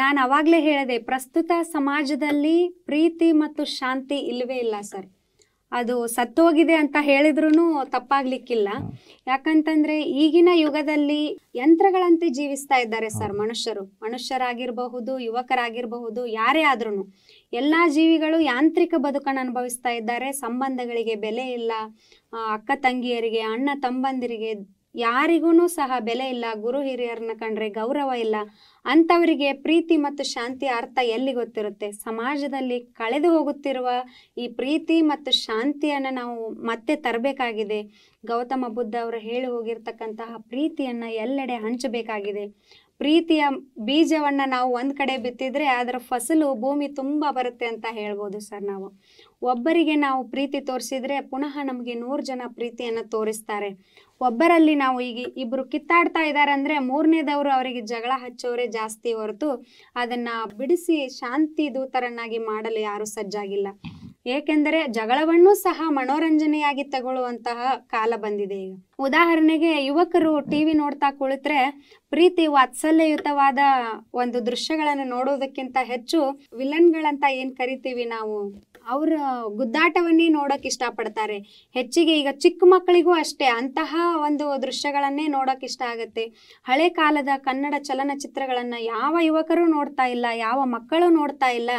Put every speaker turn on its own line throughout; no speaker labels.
ನಾನು ಅವಾಗಲೇ ಹೇಳಿದೆ ಪ್ರಸ್ತುತ ಸಮಾಜದಲ್ಲಿ ಪ್ರೀತಿ ಮತ್ತು ಶಾಂತಿ ಇಲ್ಲವೇ ಇಲ್ಲ ಸರ್ ಅದು ಸತ್ತೋಗಿದೆ ಅಂತ ಹೇಳಿದ್ರು ತಪ್ಪಾಗ್ಲಿಕ್ಕಿಲ್ಲ ಯಾಕಂತಂದ್ರೆ ಈಗಿನ ಯುಗದಲ್ಲಿ ಯಂತ್ರಗಳಂತೆ ಜೀವಿಸ್ತಾ ಇದ್ದಾರೆ ಸರ್ ಮನುಷ್ಯರು ಮನುಷ್ಯರಾಗಿರಬಹುದು ಯುವಕರಾಗಿರಬಹುದು ಯಾರೇ ಆದ್ರೂ ಎಲ್ಲ ಜೀವಿಗಳು ಯಾಂತ್ರಿಕ ಬದುಕನ್ನು ಅನುಭವಿಸ್ತಾ ಇದ್ದಾರೆ ಸಂಬಂಧಗಳಿಗೆ ಬೆಲೆ ಇಲ್ಲ ಅಕ್ಕ ತಂಗಿಯರಿಗೆ ಅಣ್ಣ ತಮ್ಮಂದಿರಿಗೆ ಯಾರಿಗೂ ಸಹ ಬೆಲೆ ಇಲ್ಲ ಗುರು ಹಿರಿಯರನ್ನ ಕಂಡ್ರೆ ಗೌರವ ಇಲ್ಲ ಅಂಥವರಿಗೆ ಪ್ರೀತಿ ಮತ್ತು ಶಾಂತಿ ಅರ್ಥ ಎಲ್ಲಿ ಗೊತ್ತಿರುತ್ತೆ ಸಮಾಜದಲ್ಲಿ ಕಳೆದು ಹೋಗುತ್ತಿರುವ ಈ ಪ್ರೀತಿ ಮತ್ತು ಶಾಂತಿಯನ್ನು ನಾವು ಮತ್ತೆ ತರಬೇಕಾಗಿದೆ ಗೌತಮ ಬುದ್ಧ ಅವರು ಹೇಳಿ ಹೋಗಿರ್ತಕ್ಕಂತಹ ಪ್ರೀತಿಯನ್ನು ಎಲ್ಲೆಡೆ ಹಂಚಬೇಕಾಗಿದೆ ಪ್ರೀತಿಯ ಬೀಜವನ್ನು ನಾವು ಒಂದು ಕಡೆ ಬಿತ್ತಿದ್ರೆ ಅದರ ಫಸಲು ಭೂಮಿ ತುಂಬ ಬರುತ್ತೆ ಅಂತ ಹೇಳ್ಬೋದು ಸರ್ ನಾವು ಒಬ್ಬರಿಗೆ ನಾವು ಪ್ರೀತಿ ತೋರಿಸಿದ್ರೆ ಪುನಃ ನಮಗೆ ನೂರು ಜನ ಪ್ರೀತಿಯನ್ನು ತೋರಿಸ್ತಾರೆ ಒಬ್ಬರಲ್ಲಿ ನಾವು ಈಗ ಇಬ್ಬರು ಕಿತ್ತಾಡ್ತಾ ಇದ್ದಾರೆ ಅಂದರೆ ಮೂರನೇದವರು ಅವರಿಗೆ ಜಗಳ ಹಚ್ಚೋರೆ ಜಾಸ್ತಿ ಹೊರತು ಅದನ್ನು ಬಿಡಿಸಿ ಶಾಂತಿ ದೂತರನ್ನಾಗಿ ಮಾಡಲು ಯಾರೂ ಸಜ್ಜಾಗಿಲ್ಲ ಏಕೆಂದರೆ ಜಗಳವನ್ನೂ ಸಹ ಮನೋರಂಜನೆಯಾಗಿ ತಗೊಳ್ಳುವಂತಹ ಕಾಲ ಬಂದಿದೆ ಈಗ ಉದಾಹರಣೆಗೆ ಯುವಕರು ಟಿವಿ ನೋಡ್ತಾ ಕುಳಿತ್ರೆ ಪ್ರೀತಿ ವಾತ್ಸಲ್ಯಯುತವಾದ ಒಂದು ದೃಶ್ಯಗಳನ್ನು ನೋಡೋದಕ್ಕಿಂತ ಹೆಚ್ಚು ವಿಲನ್ಗಳಂತ ಏನ್ ಕರಿತೀವಿ ನಾವು ಅವರ ಗುದ್ದಾಟವನ್ನೇ ನೋಡಕ್ ಇಷ್ಟಪಡ್ತಾರೆ ಹೆಚ್ಚಿಗೆ ಈಗ ಚಿಕ್ಕ ಮಕ್ಕಳಿಗೂ ಅಷ್ಟೇ ಅಂತಹ ಒಂದು ದೃಶ್ಯಗಳನ್ನೇ ನೋಡಕ್ ಇಷ್ಟ ಆಗತ್ತೆ ಹಳೆ ಕಾಲದ ಕನ್ನಡ ಚಲನಚಿತ್ರಗಳನ್ನ ಯಾವ ಯುವಕರು ನೋಡ್ತಾ ಇಲ್ಲ ಯಾವ ಮಕ್ಕಳು ನೋಡ್ತಾ ಇಲ್ಲ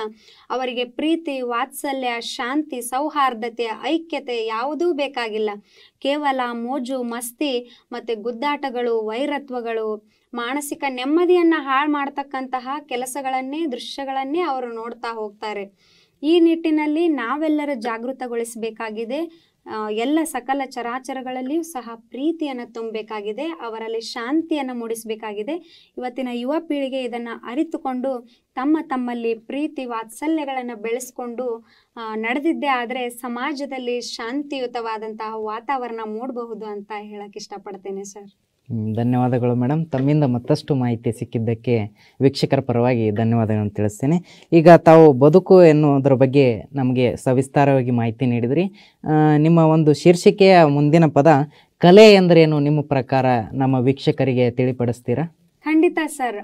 ಅವರಿಗೆ ಪ್ರೀತಿ ವಾತ್ಸಲ್ಯ ಶಾಂತಿ ಸೌಹಾರ್ದತೆ ಐಕ್ಯತೆ ಯಾವುದೂ ಬೇಕಾಗಿಲ್ಲ ಕೇವಲ ಮೋಜು ಮಸ್ತಿ ಮತ್ತೆ ಗುದ್ದಾಟಗಳು ವೈರತ್ವಗಳು ಮಾನಸಿಕ ನೆಮ್ಮದಿಯನ್ನ ಹಾಳು ಮಾಡ್ತಕ್ಕಂತಹ ಕೆಲಸಗಳನ್ನೇ ದೃಶ್ಯಗಳನ್ನೇ ಅವರು ನೋಡ್ತಾ ಹೋಗ್ತಾರೆ ಈ ನಿಟ್ಟಿನಲ್ಲಿ ನಾವೆಲ್ಲರ ಜಾಗೃತಗೊಳಿಸಬೇಕಾಗಿದೆ ಎಲ್ಲ ಸಕಲ ಚರಾಚರಗಳಲ್ಲಿಯೂ ಸಹ ಪ್ರೀತಿಯನ್ನು ತುಂಬಬೇಕಾಗಿದೆ ಅವರಲ್ಲಿ ಶಾಂತಿಯನ್ನು ಮೂಡಿಸಬೇಕಾಗಿದೆ ಇವತ್ತಿನ ಯುವ ಪೀಳಿಗೆ ಇದನ್ನು ಅರಿತುಕೊಂಡು ತಮ್ಮ ತಮ್ಮಲ್ಲಿ ಪ್ರೀತಿ ವಾತ್ಸಲ್ಯಗಳನ್ನು ಬೆಳೆಸ್ಕೊಂಡು ನಡೆದಿದ್ದೇ ಆದರೆ ಸಮಾಜದಲ್ಲಿ ಶಾಂತಿಯುತವಾದಂತಹ ವಾತಾವರಣ ಮೂಡಬಹುದು ಅಂತ ಹೇಳಕ್ಕೆ ಇಷ್ಟಪಡ್ತೇನೆ ಸರ್
ಧನ್ಯವಾದಗಳು ಮೇಡಮ್ ತಮ್ಮಿಂದ ಮತ್ತಷ್ಟು ಮಾಹಿತಿ ಸಿಕ್ಕಿದ್ದಕ್ಕೆ ವೀಕ್ಷಕರ ಪರವಾಗಿ ಧನ್ಯವಾದಗಳನ್ನು ತಿಳಿಸ್ತೇನೆ ಈಗ ತಾವು ಬದುಕು ಎನ್ನುವುದರ ಬಗ್ಗೆ ನಮಗೆ ಸವಿಸ್ತಾರವಾಗಿ ಮಾಹಿತಿ ನೀಡಿದ್ರಿ ನಿಮ್ಮ ಒಂದು ಶೀರ್ಷಿಕೆಯ ಮುಂದಿನ ಪದ ಕಲೆ ಎಂದರೇನು ನಿಮ್ಮ ಪ್ರಕಾರ ನಮ್ಮ ವೀಕ್ಷಕರಿಗೆ ತಿಳಿಪಡಿಸ್ತೀರಾ
ಖಂಡಿತ ಸರ್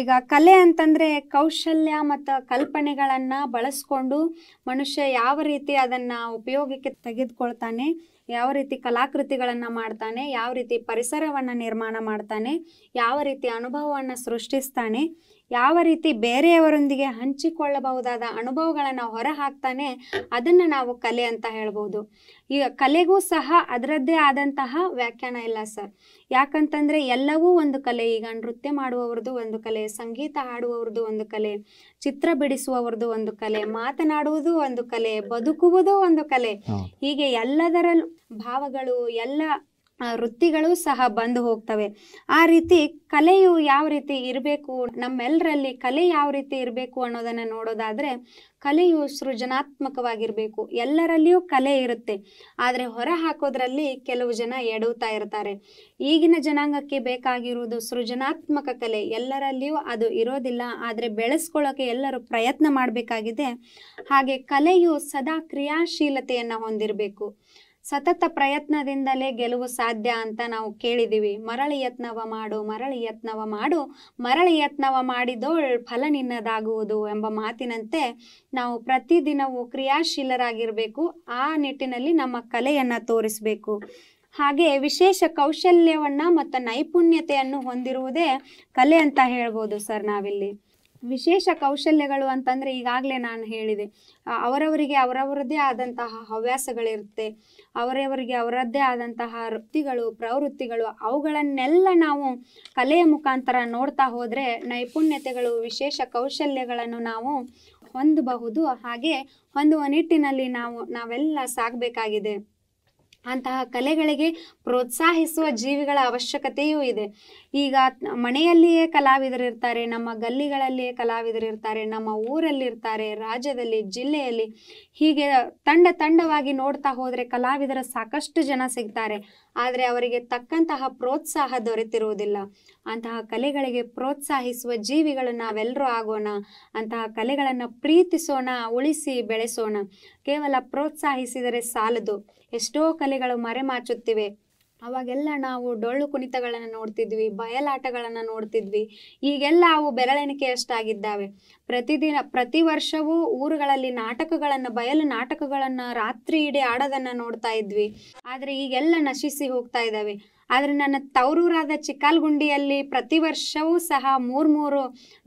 ಈಗ ಕಲೆ ಅಂತಂದ್ರೆ ಕೌಶಲ್ಯ ಮತ್ತು ಕಲ್ಪನೆಗಳನ್ನು ಬಳಸ್ಕೊಂಡು ಮನುಷ್ಯ ಯಾವ ರೀತಿ ಅದನ್ನ ಉಪಯೋಗಕ್ಕೆ ತೆಗೆದುಕೊಳ್ತಾನೆ ಯಾವ ರೀತಿ ಕಲಾಕೃತಿಗಳನ್ನು ಮಾಡ್ತಾನೆ ಯಾವ ರೀತಿ ಪರಿಸರವನ್ನು ನಿರ್ಮಾಣ ಮಾಡ್ತಾನೆ ಯಾವ ರೀತಿ ಅನುಭವವನ್ನು ಸೃಷ್ಟಿಸ್ತಾನೆ ಯಾವ ರೀತಿ ಬೇರೆಯವರೊಂದಿಗೆ ಹಂಚಿಕೊಳ್ಳಬಹುದಾದ ಅನುಭವಗಳನ್ನು ಹೊರ ಹಾಕ್ತಾನೆ ಅದನ್ನು ನಾವು ಕಲೆ ಅಂತ ಹೇಳ್ಬೋದು ಈಗ ಕಲೆಗೂ ಸಹ ಅದರದ್ದೇ ಆದಂತಹ ವ್ಯಾಖ್ಯಾನ ಇಲ್ಲ ಸರ್ ಯಾಕಂತಂದ್ರೆ ಎಲ್ಲವೂ ಒಂದು ಕಲೆ ಈಗ ನೃತ್ಯ ಮಾಡುವವ್ರದ್ದು ಒಂದು ಕಲೆ ಸಂಗೀತ ಹಾಡುವವ್ರದ್ದು ಒಂದು ಕಲೆ ಚಿತ್ರ ಬಿಡಿಸುವವರದ್ದು ಒಂದು ಕಲೆ ಮಾತನಾಡುವುದು ಒಂದು ಕಲೆ ಬದುಕುವುದು ಒಂದು ಕಲೆ ಹೀಗೆ ಎಲ್ಲದರಲ್ಲೂ ಭಾವಗಳು ಎಲ್ಲ ವೃತ್ತಿಗಳು ಸಹ ಬಂದು ಹೋಗ್ತವೆ ಆ ರೀತಿ ಕಲೆಯು ಯಾವ ರೀತಿ ಇರಬೇಕು ನಮ್ಮೆಲ್ಲರಲ್ಲಿ ಕಲೆ ಯಾವ ರೀತಿ ಇರಬೇಕು ಅನ್ನೋದನ್ನ ನೋಡೋದಾದ್ರೆ ಕಲೆಯು ಸೃಜನಾತ್ಮಕವಾಗಿರಬೇಕು ಎಲ್ಲರಲ್ಲಿಯೂ ಕಲೆ ಇರುತ್ತೆ ಆದರೆ ಹೊರ ಹಾಕೋದ್ರಲ್ಲಿ ಕೆಲವು ಜನ ಎಡುತ್ತಾ ಇರ್ತಾರೆ ಈಗಿನ ಜನಾಂಗಕ್ಕೆ ಬೇಕಾಗಿರುವುದು ಸೃಜನಾತ್ಮಕ ಕಲೆ ಎಲ್ಲರಲ್ಲಿಯೂ ಅದು ಇರೋದಿಲ್ಲ ಆದರೆ ಬೆಳೆಸ್ಕೊಳ್ಳೋಕೆ ಎಲ್ಲರೂ ಪ್ರಯತ್ನ ಮಾಡಬೇಕಾಗಿದೆ ಹಾಗೆ ಕಲೆಯು ಸದಾ ಕ್ರಿಯಾಶೀಲತೆಯನ್ನು ಹೊಂದಿರಬೇಕು ಸತತ ಪ್ರಯತ್ನದಿಂದಲೇ ಗೆಲುವು ಸಾಧ್ಯ ಅಂತ ನಾವು ಕೇಳಿದ್ದೀವಿ ಮರಳಿ ಯತ್ನವ ಮಾಡು ಮರಳಿ ಯತ್ನವ ಮಾಡು ಮರಳಿ ಯತ್ನವ ಮಾಡಿದೋಳ್ ಫಲ ನಿನ್ನದಾಗುವುದು ಎಂಬ ಮಾತಿನಂತೆ ನಾವು ಪ್ರತಿದಿನವೂ ಕ್ರಿಯಾಶೀಲರಾಗಿರಬೇಕು ಆ ನಿಟ್ಟಿನಲ್ಲಿ ನಮ್ಮ ಕಲೆಯನ್ನು ತೋರಿಸಬೇಕು ಹಾಗೆ ವಿಶೇಷ ಕೌಶಲ್ಯವನ್ನು ಮತ್ತು ನೈಪುಣ್ಯತೆಯನ್ನು ಹೊಂದಿರುವುದೇ ಕಲೆ ಅಂತ ಹೇಳ್ಬೋದು ಸರ್ ನಾವಿಲ್ಲಿ ವಿಶೇಷ ಕೌಶಲ್ಯಗಳು ಅಂತಂದರೆ ಈಗಾಗಲೇ ನಾನು ಹೇಳಿದೆ ಅವರವರಿಗೆ ಅವರವರದ್ದೇ ಆದಂತಹ ಹವ್ಯಾಸಗಳಿರುತ್ತೆ ಅವರವರಿಗೆ ಅವರದ್ದೇ ಆದಂತಹ ವೃತ್ತಿಗಳು ಪ್ರವೃತ್ತಿಗಳು ಅವುಗಳನ್ನೆಲ್ಲ ನಾವು ಕಲೆಯ ಮುಖಾಂತರ ನೋಡ್ತಾ ಹೋದರೆ ನೈಪುಣ್ಯತೆಗಳು ವಿಶೇಷ ಕೌಶಲ್ಯಗಳನ್ನು ನಾವು ಹೊಂದಬಹುದು ಹಾಗೆ ಹೊಂದುವ ನಿಟ್ಟಿನಲ್ಲಿ ನಾವು ನಾವೆಲ್ಲ ಸಾಗಬೇಕಾಗಿದೆ ಅಂತಹ ಕಲೆಗಳಿಗೆ ಪ್ರೋತ್ಸಾಹಿಸುವ ಜೀವಿಗಳ ಅವಶ್ಯಕತೆಯೂ ಇದೆ ಈಗ ಮನೆಯಲ್ಲಿಯೇ ಕಲಾವಿದರಿರ್ತಾರೆ ನಮ್ಮ ಗಲ್ಲಿಗಳಲ್ಲಿಯೇ ಕಲಾವಿದರಿರ್ತಾರೆ ನಮ್ಮ ಊರಲ್ಲಿರ್ತಾರೆ ರಾಜ್ಯದಲ್ಲಿ ಜಿಲ್ಲೆಯಲ್ಲಿ ಹೀಗೆ ತಂಡ ತಂಡವಾಗಿ ನೋಡ್ತಾ ಹೋದರೆ ಕಲಾವಿದರ ಸಾಕಷ್ಟು ಜನ ಸಿಗ್ತಾರೆ ಆದರೆ ಅವರಿಗೆ ತಕ್ಕಂತಹ ಪ್ರೋತ್ಸಾಹ ದೊರೆತಿರುವುದಿಲ್ಲ ಅಂತಹ ಕಲೆಗಳಿಗೆ ಪ್ರೋತ್ಸಾಹಿಸುವ ಜೀವಿಗಳು ನಾವೆಲ್ಲರೂ ಆಗೋಣ ಅಂತಹ ಕಲೆಗಳನ್ನು ಪ್ರೀತಿಸೋಣ ಉಳಿಸಿ ಬೆಳೆಸೋಣ ಕೇವಲ ಪ್ರೋತ್ಸಾಹಿಸಿದರೆ ಸಾಲದು ಎಷ್ಟೋ ಕಲೆಗಳು ಮರೆಮಾಚುತ್ತಿವೆ ಅವಾಗೆಲ್ಲ ನಾವು ಡೊಳ್ಳು ಕುಣಿತಗಳನ್ನು ನೋಡ್ತಿದ್ವಿ ಬಯಲಾಟಗಳನ್ನು ನೋಡ್ತಿದ್ವಿ ಈಗೆಲ್ಲ ಅವು ಬೆರಳೆಣಿಕೆಯಷ್ಟಾಗಿದ್ದಾವೆ ಪ್ರತಿದಿನ ಪ್ರತಿ ವರ್ಷವೂ ಊರುಗಳಲ್ಲಿ ನಾಟಕಗಳನ್ನು ಬಯಲು ನಾಟಕಗಳನ್ನು ರಾತ್ರಿ ಇಡೀ ಆಡೋದನ್ನು ನೋಡ್ತಾ ಇದ್ವಿ ಆದರೆ ಈಗೆಲ್ಲ ನಶಿಸಿ ಹೋಗ್ತಾ ಇದ್ದಾವೆ ಆದರೆ ನನ್ನ ತವರೂರಾದ ಚಿಕ್ಕಲ್ಗುಂಡಿಯಲ್ಲಿ ಪ್ರತಿ ವರ್ಷವೂ ಸಹ ಮೂರು ಮೂರು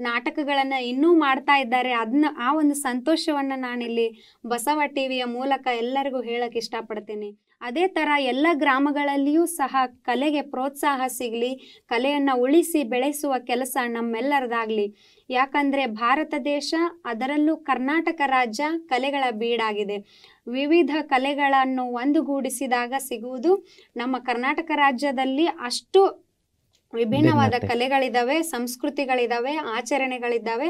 ನಾಟಕಗಳನ್ನು ಇನ್ನೂ ಮಾಡ್ತಾ ಇದ್ದಾರೆ ಅದನ್ನ ಆ ಒಂದು ಸಂತೋಷವನ್ನು ನಾನಿಲ್ಲಿ ಬಸವ ಟಿ ವಿಯ ಮೂಲಕ ಎಲ್ಲರಿಗೂ ಹೇಳಕ್ಕೆ ಇಷ್ಟಪಡ್ತೀನಿ ಅದೇ ಥರ ಎಲ್ಲ ಗ್ರಾಮಗಳಲ್ಲಿಯೂ ಸಹ ಕಲೆಗೆ ಪ್ರೋತ್ಸಾಹ ಸಿಗಲಿ ಕಲೆಯನ್ನು ಉಳಿಸಿ ಬೆಳೆಸುವ ಕೆಲಸ ನಮ್ಮೆಲ್ಲರದಾಗಲಿ ಯಾಕಂದರೆ ಭಾರತ ದೇಶ ಅದರಲ್ಲೂ ಕರ್ನಾಟಕ ರಾಜ್ಯ ಕಲೆಗಳ ಬೀಡಾಗಿದೆ ವಿವಿಧ ಕಲೆಗಳನ್ನು ಒಂದುಗೂಡಿಸಿದಾಗ ಸಿಗುವುದು ನಮ್ಮ ಕರ್ನಾಟಕ ರಾಜ್ಯದಲ್ಲಿ ಅಷ್ಟು ವಿಭಿನ್ನವಾದ ಕಲೆಗಳಿದ್ದಾವೆ ಸಂಸ್ಕೃತಿಗಳಿದಾವೆ ಆಚರಣೆಗಳಿದ್ದಾವೆ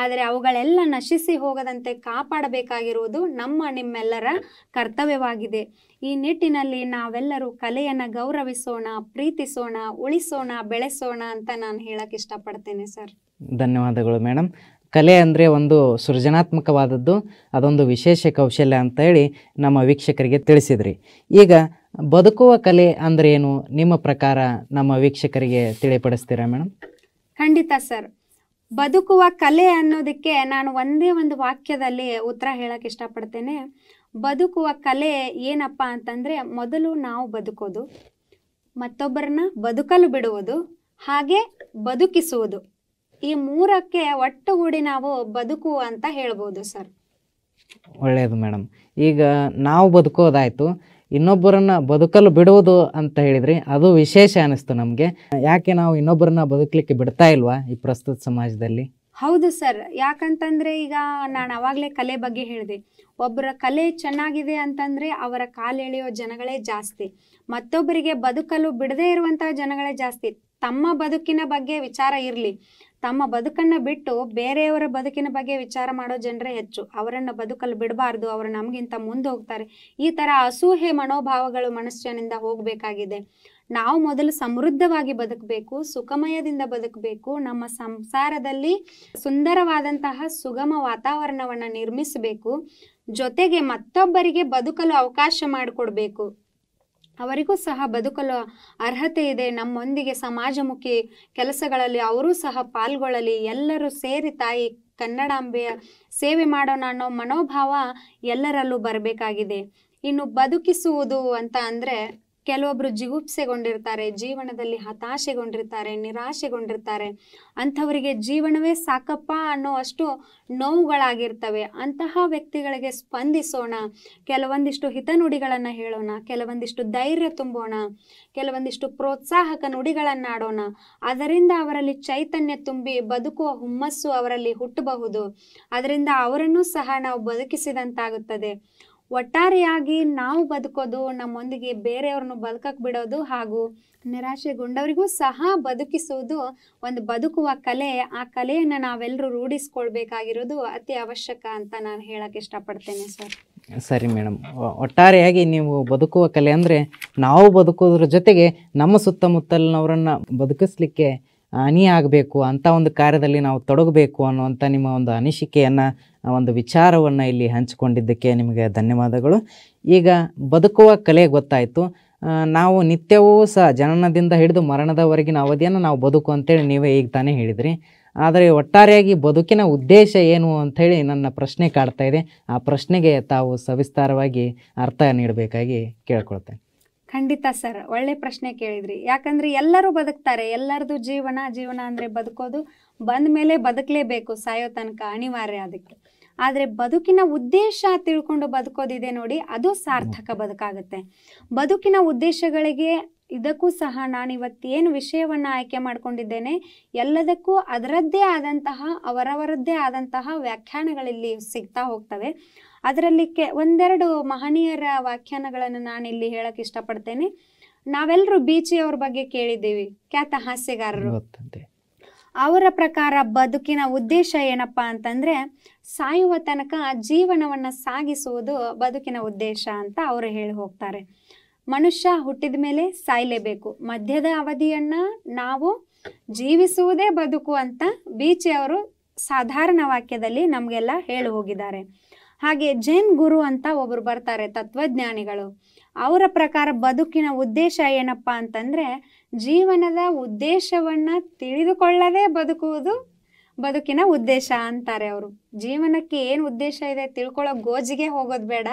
ಆದರೆ ಅವುಗಳೆಲ್ಲ ನಶಿಸಿ ಹೋಗದಂತೆ ಕಾಪಾಡಬೇಕಾಗಿರುವುದು ನಮ್ಮ ನಿಮ್ಮೆಲ್ಲರ ಕರ್ತವ್ಯವಾಗಿದೆ ಈ ನಿಟ್ಟಿನಲ್ಲಿ ನಾವೆಲ್ಲರೂ ಕಲೆಯನ್ನು ಗೌರವಿಸೋಣ ಪ್ರೀತಿಸೋಣ ಉಳಿಸೋಣ ಬೆಳೆಸೋಣ ಅಂತ ನಾನು ಹೇಳಕ್ಕೆ ಇಷ್ಟಪಡ್ತೇನೆ ಸರ್
ಧನ್ಯವಾದಗಳು ಮೇಡಮ್ ಕಲೆ ಅಂದರೆ ಒಂದು ಸೃಜನಾತ್ಮಕವಾದದ್ದು ಅದೊಂದು ವಿಶೇಷ ಕೌಶಲ್ಯ ಅಂತ ಹೇಳಿ ನಮ್ಮ ವೀಕ್ಷಕರಿಗೆ ತಿಳಿಸಿದ್ರಿ ಈಗ ಬದುಕುವ ಕಲೆ ಅಂದ್ರೆ ಏನು ನಿಮ್ಮ ಪ್ರಕಾರ ನಮ್ಮ ವೀಕ್ಷಕರಿಗೆ ತಿಳಿಪಡಿಸ್ತೀರಾ ಮೇಡಮ್
ಖಂಡಿತ ಸರ್ ಬದುಕುವ ಕಲೆ ಅನ್ನೋದಕ್ಕೆ ನಾನು ಒಂದೇ ಒಂದು ವಾಕ್ಯದಲ್ಲಿ ಉತ್ತರ ಹೇಳಕ್ಕೆ ಇಷ್ಟಪಡ್ತೇನೆ ಬದುಕುವ ಕಲೆ ಏನಪ್ಪ ಅಂತಂದರೆ ಮೊದಲು ನಾವು ಬದುಕೋದು ಮತ್ತೊಬ್ಬರನ್ನ ಬದುಕಲು ಬಿಡುವುದು ಹಾಗೆ ಬದುಕಿಸುವುದು ಈ ಮೂರಕ್ಕೆ ಒಟ್ಟುಗೂಡಿ ನಾವು ಬದುಕು ಅಂತ ಹೇಳ್ಬೋದು ಸರ್
ಒಳ್ಳೆಯದು ಮೇಡಮ್ ಈಗ ನಾವು ಬದುಕೋದಾಯ್ತು ಇನ್ನೊಬ್ಬರನ್ನ ಬದುಕಲು ಬಿಡುವುದು ಅಂತ ಹೇಳಿದ್ರಿ ಅದು ವಿಶೇಷ ಅನಿಸ್ತು ನಮಗೆ ಯಾಕೆ ನಾವು ಇನ್ನೊಬ್ಬರನ್ನ ಬದುಕಲಿಕ್ಕೆ ಬಿಡ್ತಾ ಇಲ್ವಾ ಈ ಪ್ರಸ್ತುತ ಸಮಾಜದಲ್ಲಿ
ಹೌದು ಸರ್ ಯಾಕಂತಂದ್ರೆ ಈಗ ನಾನು ಅವಾಗಲೇ ಕಲೆ ಬಗ್ಗೆ ಹೇಳಿದೆ ಒಬ್ಬರ ಕಲೆ ಚೆನ್ನಾಗಿದೆ ಅಂತಂದ್ರೆ ಅವರ ಕಾಲೆಳೆಯೋ ಜನಗಳೇ ಜಾಸ್ತಿ ಮತ್ತೊಬ್ಬರಿಗೆ ಬದುಕಲು ಬಿಡದೇ ಇರುವಂತಹ ಜನಗಳೇ ಜಾಸ್ತಿ ತಮ್ಮ ಬದುಕಿನ ಬಗ್ಗೆ ವಿಚಾರ ಇರಲಿ ತಮ್ಮ ಬದುಕನ್ನ ಬಿಟ್ಟು ಬೇರೆಯವರ ಬದುಕಿನ ಬಗ್ಗೆ ವಿಚಾರ ಮಾಡೋ ಜನರೇ ಹೆಚ್ಚು ಅವರನ್ನ ಬದುಕಲು ಬಿಡಬಾರ್ದು ಅವರು ನಮಗಿಂತ ಮುಂದೆ ಹೋಗ್ತಾರೆ ಈ ತರ ಅಸೂಹೆ ಮನೋಭಾವಗಳು ಮನುಷ್ಯನಿಂದ ಹೋಗಬೇಕಾಗಿದೆ ನಾವು ಮೊದಲು ಸಮೃದ್ಧವಾಗಿ ಬದುಕಬೇಕು ಸುಖಮಯದಿಂದ ಬದುಕಬೇಕು ನಮ್ಮ ಸಂಸಾರದಲ್ಲಿ ಸುಂದರವಾದಂತಹ ಸುಗಮ ವಾತಾವರಣವನ್ನು ನಿರ್ಮಿಸಬೇಕು ಜೊತೆಗೆ ಮತ್ತೊಬ್ಬರಿಗೆ ಬದುಕಲು ಅವಕಾಶ ಮಾಡಿಕೊಡ್ಬೇಕು ಅವರಿಗೂ ಸಹ ಬದುಕಲು ಅರ್ಹತೆ ಇದೆ ನಮ್ಮೊಂದಿಗೆ ಸಮಾಜಮುಖಿ ಕೆಲಸಗಳಲ್ಲಿ ಅವರೂ ಸಹ ಪಾಲ್ಗೊಳ್ಳಲಿ ಎಲ್ಲರೂ ಸೇರಿ ತಾಯಿ ಕನ್ನಡಾಂಬೆಯ ಸೇವೆ ಮಾಡೋಣ ಅನ್ನೋ ಮನೋಭಾವ ಎಲ್ಲರಲ್ಲೂ ಬರಬೇಕಾಗಿದೆ ಇನ್ನು ಬದುಕಿಸುವುದು ಅಂತ ಅಂದರೆ ಕೆಲವೊಬ್ರು ಜಿಗುಪ್ಸೆಗೊಂಡಿರ್ತಾರೆ ಜೀವನದಲ್ಲಿ ಹತಾಶೆಗೊಂಡಿರ್ತಾರೆ ನಿರಾಶೆಗೊಂಡಿರ್ತಾರೆ ಅಂಥವರಿಗೆ ಜೀವನವೇ ಸಾಕಪ್ಪ ಅನ್ನೋ ಅಷ್ಟು ನೋವುಗಳಾಗಿರ್ತವೆ ಅಂತಹ ವ್ಯಕ್ತಿಗಳಿಗೆ ಸ್ಪಂದಿಸೋಣ ಕೆಲವೊಂದಿಷ್ಟು ಹಿತನುಡಿಗಳನ್ನು ಹೇಳೋಣ ಕೆಲವೊಂದಿಷ್ಟು ಧೈರ್ಯ ತುಂಬೋಣ ಕೆಲವೊಂದಿಷ್ಟು ಪ್ರೋತ್ಸಾಹಕ ನುಡಿಗಳನ್ನಾಡೋಣ ಅದರಿಂದ ಅವರಲ್ಲಿ ಚೈತನ್ಯ ತುಂಬಿ ಬದುಕುವ ಹುಮ್ಮಸ್ಸು ಅವರಲ್ಲಿ ಹುಟ್ಟಬಹುದು ಅದರಿಂದ ಅವರನ್ನು ಸಹ ನಾವು ಬದುಕಿಸಿದಂತಾಗುತ್ತದೆ ಒಟ್ಟಾರೆಯಾಗಿ ನಾವು ಬದುಕೋದು ನಮ್ಮೊಂದಿಗೆ ಬೇರೆಯವ್ರನ್ನು ಬದುಕಕ್ಕೆ ಬಿಡೋದು ಹಾಗೂ ನಿರಾಶೆಗೊಂಡವರಿಗೂ ಸಹ ಬದುಕಿಸುವುದು ಒಂದು ಬದುಕುವ ಕಲೆ ಆ ಕಲೆಯನ್ನು ನಾವೆಲ್ಲರೂ ರೂಢಿಸ್ಕೊಳ್ಬೇಕಾಗಿರೋದು ಅತಿ ಅವಶ್ಯಕ ಅಂತ ನಾನು ಹೇಳಕ್ಕೆ ಇಷ್ಟಪಡ್ತೇನೆ ಸರ್
ಸರಿ ಮೇಡಮ್ ಒಟ್ಟಾರೆಯಾಗಿ ನೀವು ಬದುಕುವ ಕಲೆ ಅಂದರೆ ನಾವು ಬದುಕೋದ್ರ ಜೊತೆಗೆ ನಮ್ಮ ಸುತ್ತಮುತ್ತಲಿನವರನ್ನು ಬದುಕಿಸ್ಲಿಕ್ಕೆ ಹಾನಿ ಆಗಬೇಕು ಅಂಥ ಒಂದು ಕಾರ್ಯದಲ್ಲಿ ನಾವು ತೊಡಗಬೇಕು ಅನ್ನುವಂಥ ನಿಮ್ಮ ಒಂದು ಅನಿಸಿಕೆಯನ್ನು ಒಂದು ವಿಚಾರವನ್ನು ಇಲ್ಲಿ ಹಂಚಿಕೊಂಡಿದ್ದಕ್ಕೆ ನಿಮಗೆ ಧನ್ಯವಾದಗಳು ಈಗ ಬದುಕುವ ಕಲೆ ಗೊತ್ತಾಯಿತು ನಾವು ನಿತ್ಯವೂ ಸಹ ಜನನದಿಂದ ಹಿಡಿದು ಮರಣದವರೆಗಿನ ಅವಧಿಯನ್ನು ನಾವು ಬದುಕು ಅಂತೇಳಿ ನೀವೇ ಈಗ ತಾನೇ ಹೇಳಿದ್ರಿ ಆದರೆ ಒಟ್ಟಾರೆಯಾಗಿ ಬದುಕಿನ ಉದ್ದೇಶ ಏನು ಅಂಥೇಳಿ ನನ್ನ ಪ್ರಶ್ನೆ ಕಾಡ್ತಾ ಇದೆ ಆ ಪ್ರಶ್ನೆಗೆ ತಾವು ಸವಿಸ್ತಾರವಾಗಿ ಅರ್ಥ ನೀಡಬೇಕಾಗಿ ಕೇಳ್ಕೊಳ್ತೇನೆ
ಖಂಡಿತ ಸರ್ ಒಳ್ಳೆ ಪ್ರಶ್ನೆ ಕೇಳಿದ್ರಿ ಯಾಕಂದ್ರೆ ಎಲ್ಲರೂ ಬದುಕ್ತಾರೆ ಎಲ್ಲರದು ಜೀವನ ಜೀವನ ಅಂದ್ರೆ ಬದುಕೋದು ಬಂದ ಮೇಲೆ ಬದುಕಲೇಬೇಕು ಸಾಯೋ ತನಕ ಅನಿವಾರ್ಯ ಅದಕ್ಕೆ ಆದರೆ ಬದುಕಿನ ಉದ್ದೇಶ ತಿಳ್ಕೊಂಡು ಬದುಕೋದಿದೆ ನೋಡಿ ಅದು ಸಾರ್ಥಕ ಬದುಕಾಗುತ್ತೆ ಬದುಕಿನ ಉದ್ದೇಶಗಳಿಗೆ ಇದಕ್ಕೂ ಸಹ ನಾನು ಇವತ್ತೇನು ವಿಷಯವನ್ನು ಆಯ್ಕೆ ಮಾಡಿಕೊಂಡಿದ್ದೇನೆ ಎಲ್ಲದಕ್ಕೂ ಅದರದ್ದೇ ಆದಂತಹ ಅವರವರದ್ದೇ ಆದಂತಹ ವ್ಯಾಖ್ಯಾನಗಳಲ್ಲಿ ಸಿಗ್ತಾ ಹೋಗ್ತವೆ ಅದರಲ್ಲಿ ಕೆ ಒಂದೆರಡು ಮಹನೀಯರ ವ್ಯಾಖ್ಯಾನಗಳನ್ನು ಇಲ್ಲಿ ಹೇಳಕ್ ಇಷ್ಟಪಡ್ತೇನೆ ನಾವೆಲ್ಲರೂ ಬೀಚಿ ಬೀಚಿಯವ್ರ ಬಗ್ಗೆ ಕೇಳಿದ್ದೀವಿ ಖ್ಯಾತ ಹಾಸ್ಯಗಾರರು ಅವರ ಪ್ರಕಾರ ಬದುಕಿನ ಉದ್ದೇಶ ಏನಪ್ಪಾ ಅಂತಂದ್ರೆ ಸಾಯುವ ತನಕ ಜೀವನವನ್ನ ಸಾಗಿಸುವುದು ಬದುಕಿನ ಉದ್ದೇಶ ಅಂತ ಅವರು ಹೇಳಿ ಹೋಗ್ತಾರೆ ಮನುಷ್ಯ ಹುಟ್ಟಿದ ಮೇಲೆ ಸಾಯ್ಲೇಬೇಕು ಮಧ್ಯದ ಅವಧಿಯನ್ನ ನಾವು ಜೀವಿಸುವುದೇ ಬದುಕು ಅಂತ ಬೀಚಿ ಅವರು ಸಾಧಾರಣ ವಾಕ್ಯದಲ್ಲಿ ನಮಗೆಲ್ಲ ಹೇಳಿ ಹೋಗಿದ್ದಾರೆ ಹಾಗೆ ಜೈನ್ ಗುರು ಅಂತ ಒಬ್ರು ಬರ್ತಾರೆ ತತ್ವಜ್ಞಾನಿಗಳು ಅವರ ಪ್ರಕಾರ ಬದುಕಿನ ಉದ್ದೇಶ ಏನಪ್ಪಾ ಅಂತಂದ್ರೆ ಜೀವನದ ಉದ್ದೇಶವನ್ನ ತಿಳಿದುಕೊಳ್ಳದೆ ಬದುಕುವುದು ಬದುಕಿನ ಉದ್ದೇಶ ಅಂತಾರೆ ಅವರು ಜೀವನಕ್ಕೆ ಏನು ಉದ್ದೇಶ ಇದೆ ತಿಳ್ಕೊಳ್ಳೋ ಗೋಜಿಗೆ ಹೋಗೋದು ಬೇಡ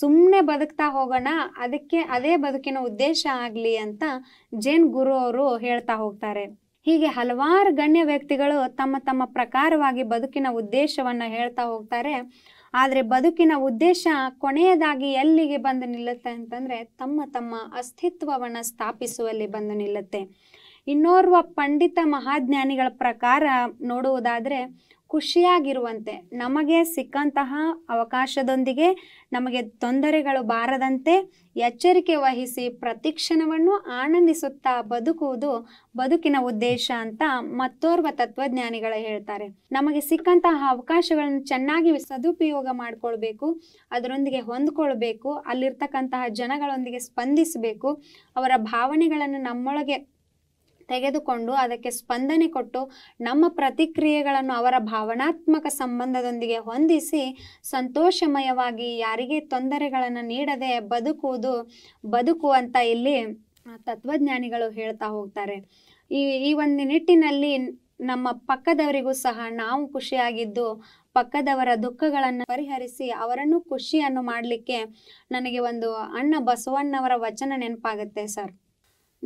ಸುಮ್ಮನೆ ಬದುಕ್ತಾ ಹೋಗೋಣ ಅದಕ್ಕೆ ಅದೇ ಬದುಕಿನ ಉದ್ದೇಶ ಆಗಲಿ ಅಂತ ಜೈನ್ ಗುರು ಅವರು ಹೇಳ್ತಾ ಹೋಗ್ತಾರೆ ಹೀಗೆ ಹಲವಾರು ಗಣ್ಯ ವ್ಯಕ್ತಿಗಳು ತಮ್ಮ ತಮ್ಮ ಪ್ರಕಾರವಾಗಿ ಬದುಕಿನ ಉದ್ದೇಶವನ್ನು ಹೇಳ್ತಾ ಹೋಗ್ತಾರೆ ಆದರೆ ಬದುಕಿನ ಉದ್ದೇಶ ಕೊನೆಯದಾಗಿ ಎಲ್ಲಿಗೆ ಬಂದು ನಿಲ್ಲುತ್ತೆ ಅಂತಂದರೆ ತಮ್ಮ ತಮ್ಮ ಅಸ್ತಿತ್ವವನ್ನು ಸ್ಥಾಪಿಸುವಲ್ಲಿ ಬಂದು ನಿಲ್ಲುತ್ತೆ ಇನ್ನೋರ್ವ ಪಂಡಿತ ಮಹಾಜ್ಞಾನಿಗಳ ಪ್ರಕಾರ ನೋಡುವುದಾದರೆ ಖುಷಿಯಾಗಿರುವಂತೆ ನಮಗೆ ಸಿಕ್ಕಂತಹ ಅವಕಾಶದೊಂದಿಗೆ ನಮಗೆ ತೊಂದರೆಗಳು ಬಾರದಂತೆ ಎಚ್ಚರಿಕೆ ವಹಿಸಿ ಪ್ರತಿಕ್ಷಣವನ್ನು ಆನಂದಿಸುತ್ತಾ ಬದುಕುವುದು ಬದುಕಿನ ಉದ್ದೇಶ ಅಂತ ಮತ್ತೋರ್ವ ತತ್ವಜ್ಞಾನಿಗಳು ಹೇಳ್ತಾರೆ ನಮಗೆ ಸಿಕ್ಕಂತಹ ಅವಕಾಶಗಳನ್ನು ಚೆನ್ನಾಗಿ ಸದುಪಯೋಗ ಮಾಡಿಕೊಳ್ಬೇಕು ಅದರೊಂದಿಗೆ ಹೊಂದ್ಕೊಳ್ಬೇಕು ಅಲ್ಲಿರ್ತಕ್ಕಂತಹ ಜನಗಳೊಂದಿಗೆ ಸ್ಪಂದಿಸಬೇಕು ಅವರ ಭಾವನೆಗಳನ್ನು ನಮ್ಮೊಳಗೆ ತೆಗೆದುಕೊಂಡು ಅದಕ್ಕೆ ಸ್ಪಂದನೆ ಕೊಟ್ಟು ನಮ್ಮ ಪ್ರತಿಕ್ರಿಯೆಗಳನ್ನು ಅವರ ಭಾವನಾತ್ಮಕ ಸಂಬಂಧದೊಂದಿಗೆ ಹೊಂದಿಸಿ ಸಂತೋಷಮಯವಾಗಿ ಯಾರಿಗೆ ತೊಂದರೆಗಳನ್ನು ನೀಡದೆ ಬದುಕುವುದು ಬದುಕು ಅಂತ ಇಲ್ಲಿ ತತ್ವಜ್ಞಾನಿಗಳು ಹೇಳ್ತಾ ಹೋಗ್ತಾರೆ ಈ ಈ ಒಂದು ನಿಟ್ಟಿನಲ್ಲಿ ನಮ್ಮ ಪಕ್ಕದವರಿಗೂ ಸಹ ನಾವು ಖುಷಿಯಾಗಿದ್ದು ಪಕ್ಕದವರ ದುಃಖಗಳನ್ನು ಪರಿಹರಿಸಿ ಅವರನ್ನು ಖುಷಿಯನ್ನು ಮಾಡಲಿಕ್ಕೆ ನನಗೆ ಒಂದು ಅಣ್ಣ ಬಸವಣ್ಣವರ ವಚನ ನೆನಪಾಗುತ್ತೆ ಸರ್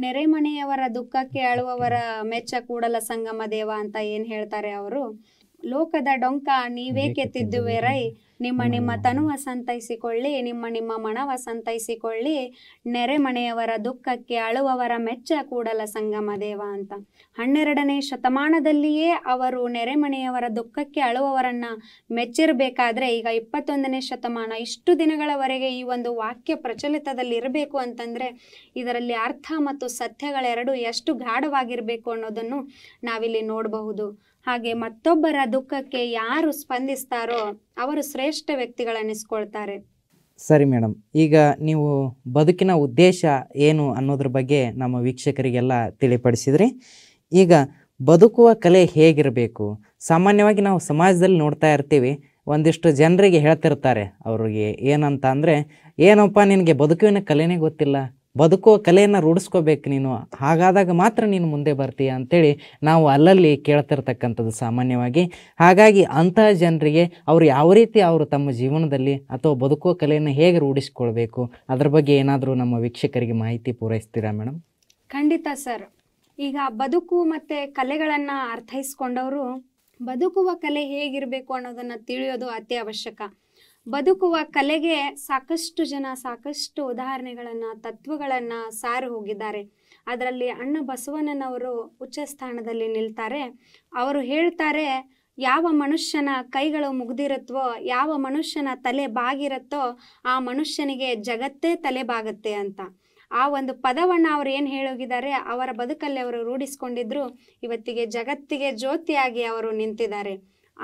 ನೆರೆಮನೆಯವರ ದುಃಖಕ್ಕೆ ಅಳುವವರ ಮೆಚ್ಚ ಕೂಡಲ ಸಂಗಮ ದೇವ ಅಂತ ಏನು ಹೇಳ್ತಾರೆ ಅವರು ಲೋಕದ ಡೊಂಕ ನೀವೇಕೆತ್ತಿದ್ದುವೆ ರೈ ನಿಮ್ಮ ನಿಮ್ಮ ತನುವ ಸಂತೈಸಿಕೊಳ್ಳಿ ನಿಮ್ಮ ನಿಮ್ಮ ಮನವ ಸಂತೈಸಿಕೊಳ್ಳಿ ನೆರೆಮನೆಯವರ ದುಃಖಕ್ಕೆ ಅಳುವವರ ಮೆಚ್ಚ ಕೂಡಲ ಸಂಗಮ ದೇವ ಅಂತ ಹನ್ನೆರಡನೇ ಶತಮಾನದಲ್ಲಿಯೇ ಅವರು ನೆರೆಮನೆಯವರ ದುಃಖಕ್ಕೆ ಅಳುವವರನ್ನ ಮೆಚ್ಚಿರಬೇಕಾದ್ರೆ ಈಗ ಇಪ್ಪತ್ತೊಂದನೇ ಶತಮಾನ ಇಷ್ಟು ದಿನಗಳವರೆಗೆ ಈ ಒಂದು ವಾಕ್ಯ ಪ್ರಚಲಿತದಲ್ಲಿ ಇರಬೇಕು ಅಂತಂದ್ರೆ ಇದರಲ್ಲಿ ಅರ್ಥ ಮತ್ತು ಸತ್ಯಗಳೆರಡು ಎಷ್ಟು ಗಾಢವಾಗಿರಬೇಕು ಅನ್ನೋದನ್ನು ನಾವಿಲ್ಲಿ ನೋಡಬಹುದು ಹಾಗೆ ಮತ್ತೊಬ್ಬರ ದುಃಖಕ್ಕೆ ಯಾರು ಸ್ಪಂದಿಸ್ತಾರೋ ಅವರು ಶ್ರೇಷ್ಠ ವ್ಯಕ್ತಿಗಳನ್ನಿಸ್ಕೊಳ್ತಾರೆ
ಸರಿ ಮೇಡಮ್ ಈಗ ನೀವು ಬದುಕಿನ ಉದ್ದೇಶ ಏನು ಅನ್ನೋದ್ರ ಬಗ್ಗೆ ನಮ್ಮ ವೀಕ್ಷಕರಿಗೆಲ್ಲ ತಿಳಿಪಡಿಸಿದ್ರಿ ಈಗ ಬದುಕುವ ಕಲೆ ಹೇಗಿರಬೇಕು ಸಾಮಾನ್ಯವಾಗಿ ನಾವು ಸಮಾಜದಲ್ಲಿ ನೋಡ್ತಾ ಇರ್ತೀವಿ ಒಂದಿಷ್ಟು ಜನರಿಗೆ ಹೇಳ್ತಿರ್ತಾರೆ ಅವ್ರಿಗೆ ಏನಂತ ಅಂದರೆ ಏನಪ್ಪ ನಿನಗೆ ಬದುಕುವಿನ ಕಲೆನೇ ಗೊತ್ತಿಲ್ಲ ಬದುಕೋ ಕಲೆಯನ್ನು ರೂಢಿಸ್ಕೋಬೇಕು ನೀನು ಹಾಗಾದಾಗ ಮಾತ್ರ ನೀನು ಮುಂದೆ ಬರ್ತೀಯ ಅಂಥೇಳಿ ನಾವು ಅಲ್ಲಲ್ಲಿ ಕೇಳ್ತಿರ್ತಕ್ಕಂಥದ್ದು ಸಾಮಾನ್ಯವಾಗಿ ಹಾಗಾಗಿ ಅಂತಹ ಜನರಿಗೆ ಅವರು ಯಾವ ರೀತಿ ಅವರು ತಮ್ಮ ಜೀವನದಲ್ಲಿ ಅಥವಾ ಬದುಕೋ ಕಲೆಯನ್ನು ಹೇಗೆ ರೂಢಿಸ್ಕೊಳ್ಬೇಕು ಅದ್ರ ಬಗ್ಗೆ ಏನಾದರೂ ನಮ್ಮ ವೀಕ್ಷಕರಿಗೆ ಮಾಹಿತಿ ಪೂರೈಸ್ತೀರಾ ಮೇಡಮ್
ಖಂಡಿತ ಸರ್ ಈಗ ಬದುಕು ಮತ್ತು ಕಲೆಗಳನ್ನು ಅರ್ಥೈಸ್ಕೊಂಡವರು ಬದುಕುವ ಕಲೆ ಹೇಗಿರಬೇಕು ಅನ್ನೋದನ್ನು ತಿಳಿಯೋದು ಅತ್ಯವಶ್ಯಕ ಬದುಕುವ ಕಲೆಗೆ ಸಾಕಷ್ಟು ಜನ ಸಾಕಷ್ಟು ಉದಾಹರಣೆಗಳನ್ನು ತತ್ವಗಳನ್ನು ಸಾರಿ ಹೋಗಿದ್ದಾರೆ ಅದರಲ್ಲಿ ಅಣ್ಣ ಬಸವಣ್ಣನವರು ಉಚ್ಚ ಸ್ಥಾನದಲ್ಲಿ ನಿಲ್ತಾರೆ ಅವರು ಹೇಳ್ತಾರೆ ಯಾವ ಮನುಷ್ಯನ ಕೈಗಳು ಮುಗ್ದಿರುತ್ತವೋ ಯಾವ ಮನುಷ್ಯನ ತಲೆ ಬಾಗಿರುತ್ತೋ ಆ ಮನುಷ್ಯನಿಗೆ ಜಗತ್ತೇ ತಲೆ ಬಾಗತ್ತೆ ಅಂತ ಆ ಒಂದು ಪದವನ್ನು ಅವ್ರು ಏನು ಹೇಳೋಗಿದ್ದಾರೆ ಅವರ ಬದುಕಲ್ಲಿ ಅವರು ರೂಢಿಸ್ಕೊಂಡಿದ್ರು ಇವತ್ತಿಗೆ ಜಗತ್ತಿಗೆ ಜ್ಯೋತಿಯಾಗಿ ಅವರು ನಿಂತಿದ್ದಾರೆ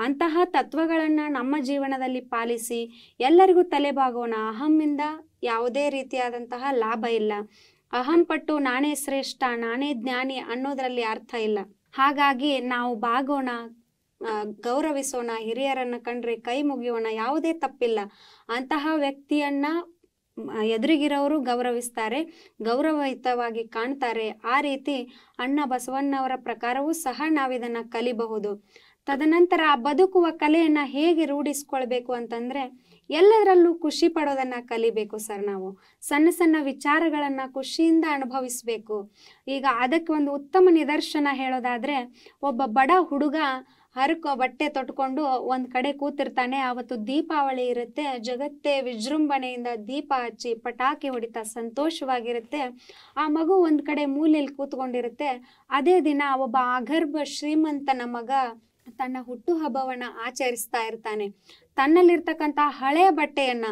ಅಂತಹ ತತ್ವಗಳನ್ನು ನಮ್ಮ ಜೀವನದಲ್ಲಿ ಪಾಲಿಸಿ ಎಲ್ಲರಿಗೂ ತಲೆಬಾಗೋಣ ಅಹಮ್ಮಿಂದ ಯಾವುದೇ ರೀತಿಯಾದಂತಹ ಲಾಭ ಇಲ್ಲ ಅಹಂ ಪಟ್ಟು ನಾನೇ ಶ್ರೇಷ್ಠ ನಾನೇ ಜ್ಞಾನಿ ಅನ್ನೋದರಲ್ಲಿ ಅರ್ಥ ಇಲ್ಲ ಹಾಗಾಗಿ ನಾವು ಬಾಗೋಣ ಗೌರವಿಸೋಣ ಹಿರಿಯರನ್ನು ಕಂಡ್ರೆ ಕೈ ಮುಗಿಯೋಣ ಯಾವುದೇ ತಪ್ಪಿಲ್ಲ ಅಂತಹ ವ್ಯಕ್ತಿಯನ್ನ ಎದುರಿಗಿರೋರು ಗೌರವಿಸ್ತಾರೆ ಗೌರವಯುತವಾಗಿ ಕಾಣ್ತಾರೆ ಆ ರೀತಿ ಅಣ್ಣ ಬಸವಣ್ಣವರ ಪ್ರಕಾರವೂ ಸಹ ನಾವಿದನ್ನು ಕಲಿಬಹುದು ತದನಂತರ ಬದುಕುವ ಕಲೆಯನ್ನು ಹೇಗೆ ರೂಢಿಸ್ಕೊಳ್ಬೇಕು ಅಂತಂದರೆ ಎಲ್ಲದರಲ್ಲೂ ಖುಷಿ ಪಡೋದನ್ನ ಕಲಿಬೇಕು ಸರ್ ನಾವು ಸಣ್ಣ ಸಣ್ಣ ವಿಚಾರಗಳನ್ನು ಖುಷಿಯಿಂದ ಅನುಭವಿಸಬೇಕು ಈಗ ಅದಕ್ಕೆ ಒಂದು ಉತ್ತಮ ನಿದರ್ಶನ ಹೇಳೋದಾದರೆ ಒಬ್ಬ ಬಡ ಹುಡುಗ ಹರಕೋ ಬಟ್ಟೆ ತೊಟ್ಕೊಂಡು ಒಂದು ಕಡೆ ಕೂತಿರ್ತಾನೆ ಅವತ್ತು ದೀಪಾವಳಿ ಇರುತ್ತೆ ಜಗತ್ತೇ ವಿಜೃಂಭಣೆಯಿಂದ ದೀಪ ಹಚ್ಚಿ ಪಟಾಕಿ ಹೊಡಿತಾ ಸಂತೋಷವಾಗಿರುತ್ತೆ ಆ ಮಗು ಒಂದು ಕಡೆ ಮೂಲೆಯಲ್ಲಿ ಕೂತ್ಕೊಂಡಿರುತ್ತೆ ಅದೇ ದಿನ ಒಬ್ಬ ಅಗರ್ಭ ಶ್ರೀಮಂತನ ಮಗ ತನ್ನ ಹುಟ್ಟುಹಬ್ಬವನ್ನು ಆಚರಿಸ್ತಾ ಇರ್ತಾನೆ ತನ್ನಲ್ಲಿರ್ತಕ್ಕಂಥ ಹಳೆಯ ಬಟ್ಟೆಯನ್ನ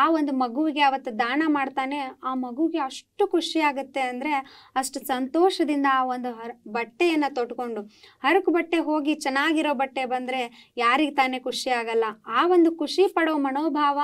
ಆ ಒಂದು ಮಗುವಿಗೆ ಅವತ್ತು ದಾನ ಮಾಡ್ತಾನೆ ಆ ಮಗುವಿಗೆ ಅಷ್ಟು ಖುಷಿ ಆಗುತ್ತೆ ಅಂದರೆ ಅಷ್ಟು ಸಂತೋಷದಿಂದ ಆ ಒಂದು ಹರ ಬಟ್ಟೆಯನ್ನು ತೊಟ್ಕೊಂಡು ಹರಕು ಬಟ್ಟೆ ಹೋಗಿ ಚೆನ್ನಾಗಿರೋ ಬಟ್ಟೆ ಬಂದರೆ ಯಾರಿಗೆ ತಾನೇ ಖುಷಿ ಆಗಲ್ಲ ಆ ಒಂದು ಖುಷಿ ಪಡೋ ಮನೋಭಾವ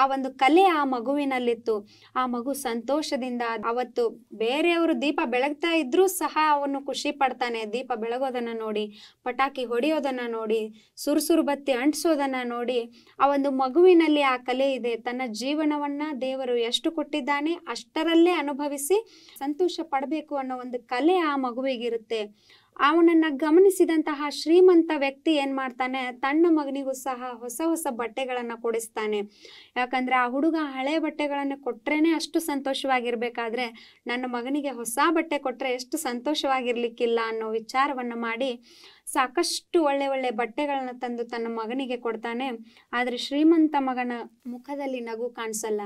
ಆ ಒಂದು ಕಲೆ ಆ ಮಗುವಿನಲ್ಲಿತ್ತು ಆ ಮಗು ಸಂತೋಷದಿಂದ ಅವತ್ತು ಬೇರೆಯವರು ದೀಪ ಬೆಳಗ್ತಾ ಇದ್ರೂ ಸಹ ಅವನು ಖುಷಿ ಪಡ್ತಾನೆ ದೀಪ ಬೆಳಗೋದನ್ನು ನೋಡಿ ಪಟಾಕಿ ಹೊಡೆಯೋದನ್ನು ನೋಡಿ ಸುರುಸುರು ಬತ್ತಿ ಅಂಟಿಸೋದನ್ನು ನೋಡಿ ಆ ಒಂದು ಮಗುವಿನಲ್ಲಿ ಆ ಕಲೆ ಇದೆ ತನ್ನ ಜೀವನವನ್ನ ದೇವರು ಎಷ್ಟು ಕೊಟ್ಟಿದ್ದಾನೆ ಅಷ್ಟರಲ್ಲೇ ಅನುಭವಿಸಿ ಸಂತೋಷ ಪಡಬೇಕು ಅನ್ನೋ ಒಂದು ಕಲೆ ಆ ಮಗುವಿಗಿರುತ್ತೆ ಅವನನ್ನ ಗಮನಿಸಿದಂತಹ ಶ್ರೀಮಂತ ವ್ಯಕ್ತಿ ಏನ್ ಮಾಡ್ತಾನೆ ತನ್ನ ಮಗನಿಗೂ ಸಹ ಹೊಸ ಹೊಸ ಬಟ್ಟೆಗಳನ್ನ ಕೊಡಿಸ್ತಾನೆ ಯಾಕಂದ್ರೆ ಆ ಹುಡುಗ ಹಳೆ ಬಟ್ಟೆಗಳನ್ನು ಕೊಟ್ರೇನೆ ಅಷ್ಟು ಸಂತೋಷವಾಗಿರ್ಬೇಕಾದ್ರೆ ನನ್ನ ಮಗನಿಗೆ ಹೊಸ ಬಟ್ಟೆ ಕೊಟ್ರೆ ಎಷ್ಟು ಸಂತೋಷವಾಗಿರ್ಲಿಕ್ಕಿಲ್ಲ ಅನ್ನೋ ವಿಚಾರವನ್ನ ಮಾಡಿ ಸಾಕಷ್ಟು ಒಳ್ಳೆ ಒಳ್ಳೆ ಬಟ್ಟೆಗಳನ್ನ ತಂದು ತನ್ನ ಮಗನಿಗೆ ಕೊಡ್ತಾನೆ ಆದರೆ ಶ್ರೀಮಂತ ಮಗನ ಮುಖದಲ್ಲಿ ನಗು ಕಾಣಿಸಲ್ಲ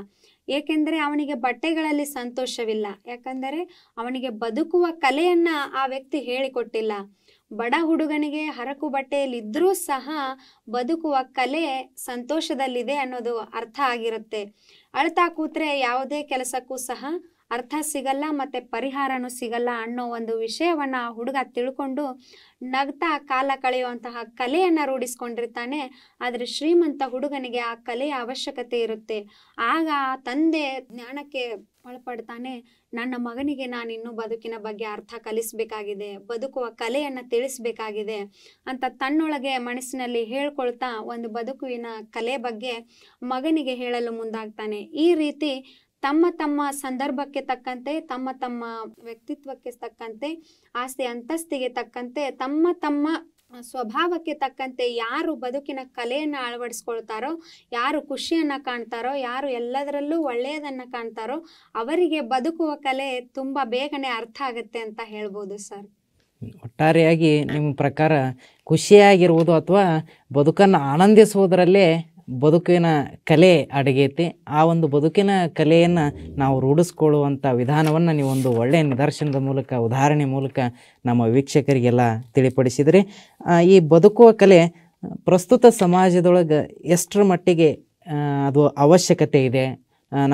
ಏಕೆಂದರೆ ಅವನಿಗೆ ಬಟ್ಟೆಗಳಲ್ಲಿ ಸಂತೋಷವಿಲ್ಲ ಯಾಕಂದರೆ ಅವನಿಗೆ ಬದುಕುವ ಕಲೆಯನ್ನ ಆ ವ್ಯಕ್ತಿ ಹೇಳಿಕೊಟ್ಟಿಲ್ಲ ಬಡ ಹುಡುಗನಿಗೆ ಹರಕು ಬಟ್ಟೆಯಲ್ಲಿದ್ದರೂ ಸಹ ಬದುಕುವ ಕಲೆ ಸಂತೋಷದಲ್ಲಿದೆ ಅನ್ನೋದು ಅರ್ಥ ಆಗಿರುತ್ತೆ ಅಳ್ತಾ ಕೂತ್ರೆ ಯಾವುದೇ ಕೆಲಸಕ್ಕೂ ಸಹ ಅರ್ಥ ಸಿಗಲ್ಲ ಮತ್ತು ಪರಿಹಾರನೂ ಸಿಗಲ್ಲ ಅನ್ನೋ ಒಂದು ವಿಷಯವನ್ನು ಆ ಹುಡುಗ ತಿಳ್ಕೊಂಡು ನಗ್ತಾ ಕಾಲ ಕಳೆಯುವಂತಹ ಕಲೆಯನ್ನು ರೂಢಿಸ್ಕೊಂಡಿರ್ತಾನೆ ಆದರೆ ಶ್ರೀಮಂತ ಹುಡುಗನಿಗೆ ಆ ಕಲೆಯ ಅವಶ್ಯಕತೆ ಇರುತ್ತೆ ಆಗ ಆ ತಂದೆ ಜ್ಞಾನಕ್ಕೆ ಒಳಪಡ್ತಾನೆ ನನ್ನ ಮಗನಿಗೆ ನಾನು ಇನ್ನೂ ಬದುಕಿನ ಬಗ್ಗೆ ಅರ್ಥ ಕಲಿಸಬೇಕಾಗಿದೆ ಬದುಕುವ ಕಲೆಯನ್ನು ತಿಳಿಸಬೇಕಾಗಿದೆ ಅಂತ ತನ್ನೊಳಗೆ ಮನಸ್ಸಿನಲ್ಲಿ ಹೇಳ್ಕೊಳ್ತಾ ಒಂದು ಬದುಕುವಿನ ಕಲೆ ಬಗ್ಗೆ ಮಗನಿಗೆ ಹೇಳಲು ಮುಂದಾಗ್ತಾನೆ ಈ ರೀತಿ ತಮ್ಮ ತಮ್ಮ ಸಂದರ್ಭಕ್ಕೆ ತಕ್ಕಂತೆ ತಮ್ಮ ತಮ್ಮ ವ್ಯಕ್ತಿತ್ವಕ್ಕೆ ತಕ್ಕಂತೆ ಆಸ್ತಿ ಅಂತಸ್ತಿಗೆ ತಕ್ಕಂತೆ ತಮ್ಮ ತಮ್ಮ ಸ್ವಭಾವಕ್ಕೆ ತಕ್ಕಂತೆ ಯಾರು ಬದುಕಿನ ಕಲೆಯನ್ನು ಅಳವಡಿಸ್ಕೊಳ್ತಾರೋ ಯಾರು ಖುಷಿಯನ್ನ ಕಾಣ್ತಾರೋ ಯಾರು ಎಲ್ಲದರಲ್ಲೂ ಒಳ್ಳೆಯದನ್ನ ಕಾಣ್ತಾರೋ ಅವರಿಗೆ ಬದುಕುವ ಕಲೆ ತುಂಬಾ ಬೇಗನೆ ಅರ್ಥ ಆಗುತ್ತೆ ಅಂತ ಹೇಳ್ಬೋದು ಸರ್
ಒಟ್ಟಾರೆಯಾಗಿ ನಿಮ್ಮ ಪ್ರಕಾರ ಖುಷಿಯಾಗಿರುವುದು ಅಥವಾ ಬದುಕನ್ನು ಆನಂದಿಸುವುದರಲ್ಲೇ ಬದುಕಿನ ಕಲೆ ಅಡಗೈತಿ ಆ ಒಂದು ಬದುಕಿನ ಕಲೆಯನ್ನು ನಾವು ರೂಢಿಸ್ಕೊಳ್ಳುವಂಥ ವಿಧಾನವನ್ನು ನೀವು ಒಂದು ಒಳ್ಳೆಯ ನಿದರ್ಶನದ ಮೂಲಕ ಉದಾಹರಣೆ ಮೂಲಕ ನಮ್ಮ ವೀಕ್ಷಕರಿಗೆಲ್ಲ ತಿಳಿಪಡಿಸಿದ್ರಿ ಈ ಬದುಕುವ ಕಲೆ ಪ್ರಸ್ತುತ ಸಮಾಜದೊಳಗೆ ಎಷ್ಟರ ಮಟ್ಟಿಗೆ ಅದು ಅವಶ್ಯಕತೆ ಇದೆ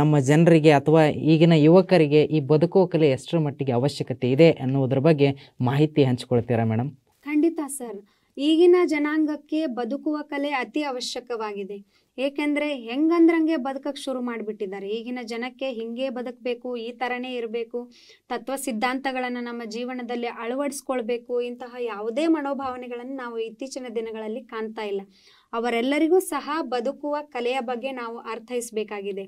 ನಮ್ಮ ಜನರಿಗೆ ಅಥವಾ ಈಗಿನ ಯುವಕರಿಗೆ ಈ ಬದುಕುವ ಕಲೆ ಎಷ್ಟರ ಮಟ್ಟಿಗೆ ಅವಶ್ಯಕತೆ ಇದೆ ಅನ್ನುವುದರ ಬಗ್ಗೆ ಮಾಹಿತಿ ಹಂಚ್ಕೊಳ್ತೀರಾ ಮೇಡಮ್
ಖಂಡಿತ ಸರ್ ಈಗಿನ ಜನಾಂಗಕ್ಕೆ ಬದುಕುವ ಕಲೆ ಅತಿ ಅವಶ್ಯಕವಾಗಿದೆ ಏಕೆಂದರೆ ಹೆಂಗಂದ್ರಂಗೆ ಬದುಕಕ್ಕೆ ಶುರು ಮಾಡಿಬಿಟ್ಟಿದ್ದಾರೆ ಈಗಿನ ಜನಕ್ಕೆ ಹಿಂಗೆ ಬದುಕಬೇಕು ಈ ಥರನೇ ಇರಬೇಕು ತತ್ವ ಸಿದ್ಧಾಂತಗಳನ್ನು ನಮ್ಮ ಜೀವನದಲ್ಲಿ ಅಳವಡಿಸ್ಕೊಳ್ಬೇಕು ಇಂತಹ ಯಾವುದೇ ಮನೋಭಾವನೆಗಳನ್ನು ನಾವು ಇತ್ತೀಚಿನ ದಿನಗಳಲ್ಲಿ ಕಾಣ್ತಾ ಇಲ್ಲ ಅವರೆಲ್ಲರಿಗೂ ಸಹ ಬದುಕುವ ಕಲೆಯ ಬಗ್ಗೆ ನಾವು ಅರ್ಥೈಸಬೇಕಾಗಿದೆ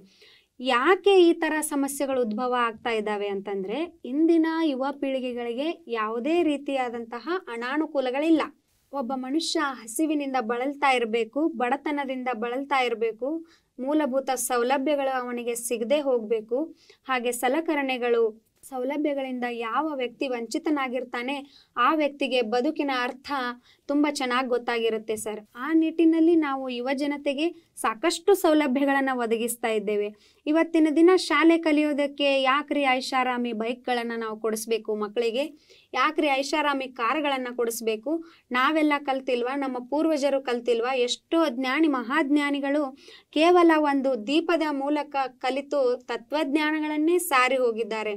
ಯಾಕೆ ಈ ಥರ ಸಮಸ್ಯೆಗಳು ಉದ್ಭವ ಆಗ್ತಾ ಇದ್ದಾವೆ ಅಂತಂದರೆ ಇಂದಿನ ಯುವ ಪೀಳಿಗೆಗಳಿಗೆ ಯಾವುದೇ ರೀತಿಯಾದಂತಹ ಅನಾನುಕೂಲಗಳಿಲ್ಲ ಒಬ್ಬ ಮನುಷ್ಯ ಹಸಿವಿನಿಂದ ಬಳಲ್ತಾ ಇರಬೇಕು ಬಡತನದಿಂದ ಬಳಲ್ತಾ ಇರಬೇಕು ಮೂಲಭೂತ ಸೌಲಭ್ಯಗಳು ಅವನಿಗೆ ಸಿಗದೆ ಹೋಗಬೇಕು ಹಾಗೆ ಸಲಕರಣೆಗಳು ಸೌಲಭ್ಯಗಳಿಂದ ಯಾವ ವ್ಯಕ್ತಿ ವಂಚಿತನಾಗಿರ್ತಾನೆ ಆ ವ್ಯಕ್ತಿಗೆ ಬದುಕಿನ ಅರ್ಥ ತುಂಬ ಚೆನ್ನಾಗಿ ಗೊತ್ತಾಗಿರುತ್ತೆ ಸರ್ ಆ ನಿಟ್ಟಿನಲ್ಲಿ ನಾವು ಯುವ ಜನತೆಗೆ ಸಾಕಷ್ಟು ಸೌಲಭ್ಯಗಳನ್ನು ಒದಗಿಸ್ತಾ ಇದ್ದೇವೆ ಇವತ್ತಿನ ದಿನ ಶಾಲೆ ಕಲಿಯೋದಕ್ಕೆ ಯಾಕ್ರಿ ಐಷಾರಾಮಿ ಬೈಕ್ಗಳನ್ನು ನಾವು ಕೊಡಿಸ್ಬೇಕು ಮಕ್ಕಳಿಗೆ ಯಾಕ್ರಿ ಐಷಾರಾಮಿ ಕಾರ್ಗಳನ್ನು ಕೊಡಿಸ್ಬೇಕು ನಾವೆಲ್ಲ ಕಲ್ತಿಲ್ವಾ ನಮ್ಮ ಪೂರ್ವಜರು ಕಲ್ತಿಲ್ವಾ ಎಷ್ಟೋ ಜ್ಞಾನಿ ಮಹಾಜ್ಞಾನಿಗಳು ಕೇವಲ ಒಂದು ದೀಪದ ಮೂಲಕ ಕಲಿತು ತತ್ವಜ್ಞಾನಗಳನ್ನೇ ಸಾರಿ ಹೋಗಿದ್ದಾರೆ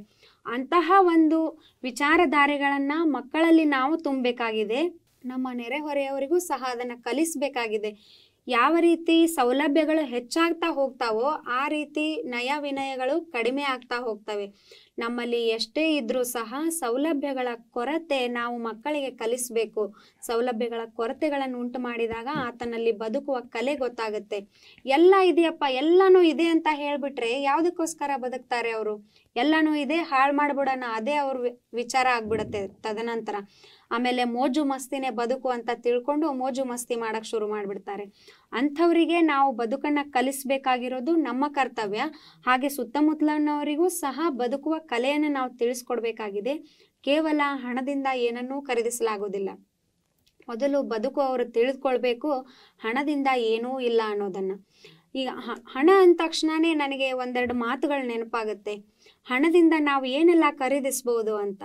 ಅಂತಹ ಒಂದು ವಿಚಾರಧಾರೆಗಳನ್ನು ಮಕ್ಕಳಲ್ಲಿ ನಾವು ತುಂಬಬೇಕಾಗಿದೆ ನಮ್ಮ ನೆರೆಹೊರೆಯವರಿಗೂ ಸಹ ಅದನ್ನು ಕಲಿಸಬೇಕಾಗಿದೆ ಯಾವ ರೀತಿ ಸೌಲಭ್ಯಗಳು ಹೆಚ್ಚಾಗ್ತಾ ಹೋಗ್ತಾವೋ ಆ ರೀತಿ ನಯ ವಿನಯಗಳು ಕಡಿಮೆ ಆಗ್ತಾ ಹೋಗ್ತವೆ ನಮ್ಮಲ್ಲಿ ಎಷ್ಟೇ ಇದ್ರೂ ಸಹ ಸೌಲಭ್ಯಗಳ ಕೊರತೆ ನಾವು ಮಕ್ಕಳಿಗೆ ಕಲಿಸಬೇಕು ಸೌಲಭ್ಯಗಳ ಕೊರತೆಗಳನ್ನು ಉಂಟು ಮಾಡಿದಾಗ ಆತನಲ್ಲಿ ಬದುಕುವ ಕಲೆ ಗೊತ್ತಾಗುತ್ತೆ ಎಲ್ಲ ಇದೆಯಪ್ಪ ಎಲ್ಲಾನು ಇದೆ ಅಂತ ಹೇಳ್ಬಿಟ್ರೆ ಯಾವುದಕ್ಕೋಸ್ಕರ ಬದುಕ್ತಾರೆ ಅವರು ಎಲ್ಲಾನು ಇದೆ ಹಾಳು ಮಾಡ್ಬಿಡೋಣ ಅದೇ ಅವ್ರ ವಿಚಾರ ಆಗ್ಬಿಡತ್ತೆ ತದನಂತರ ಆಮೇಲೆ ಮೋಜು ಮಸ್ತಿನೇ ಬದುಕು ಅಂತ ತಿಳ್ಕೊಂಡು ಮೋಜು ಮಸ್ತಿ ಮಾಡಕ್ ಶುರು ಮಾಡ್ಬಿಡ್ತಾರೆ ಅಂಥವರಿಗೆ ನಾವು ಬದುಕನ್ನ ಕಲಿಸ್ಬೇಕಾಗಿರೋದು ನಮ್ಮ ಕರ್ತವ್ಯ ಹಾಗೆ ಸುತ್ತಮುತ್ತಲಿನವರಿಗೂ ಸಹ ಬದುಕುವ ಕಲೆಯನ್ನು ನಾವು ತಿಳಿಸ್ಕೊಡ್ಬೇಕಾಗಿದೆ ಕೇವಲ ಹಣದಿಂದ ಏನನ್ನೂ ಖರೀದಿಸಲಾಗುವುದಿಲ್ಲ ಮೊದಲು ಬದುಕು ಅವರು ತಿಳಿದುಕೊಳ್ಬೇಕು ಹಣದಿಂದ ಏನೂ ಇಲ್ಲ ಅನ್ನೋದನ್ನ ಈಗ ಹಣ ಅಂದ ತಕ್ಷಣನೇ ನನಗೆ ಒಂದೆರಡು ಮಾತುಗಳು ನೆನಪಾಗುತ್ತೆ ಹಣದಿಂದ ನಾವು ಏನೆಲ್ಲ ಖರೀದಿಸ್ಬೋದು ಅಂತ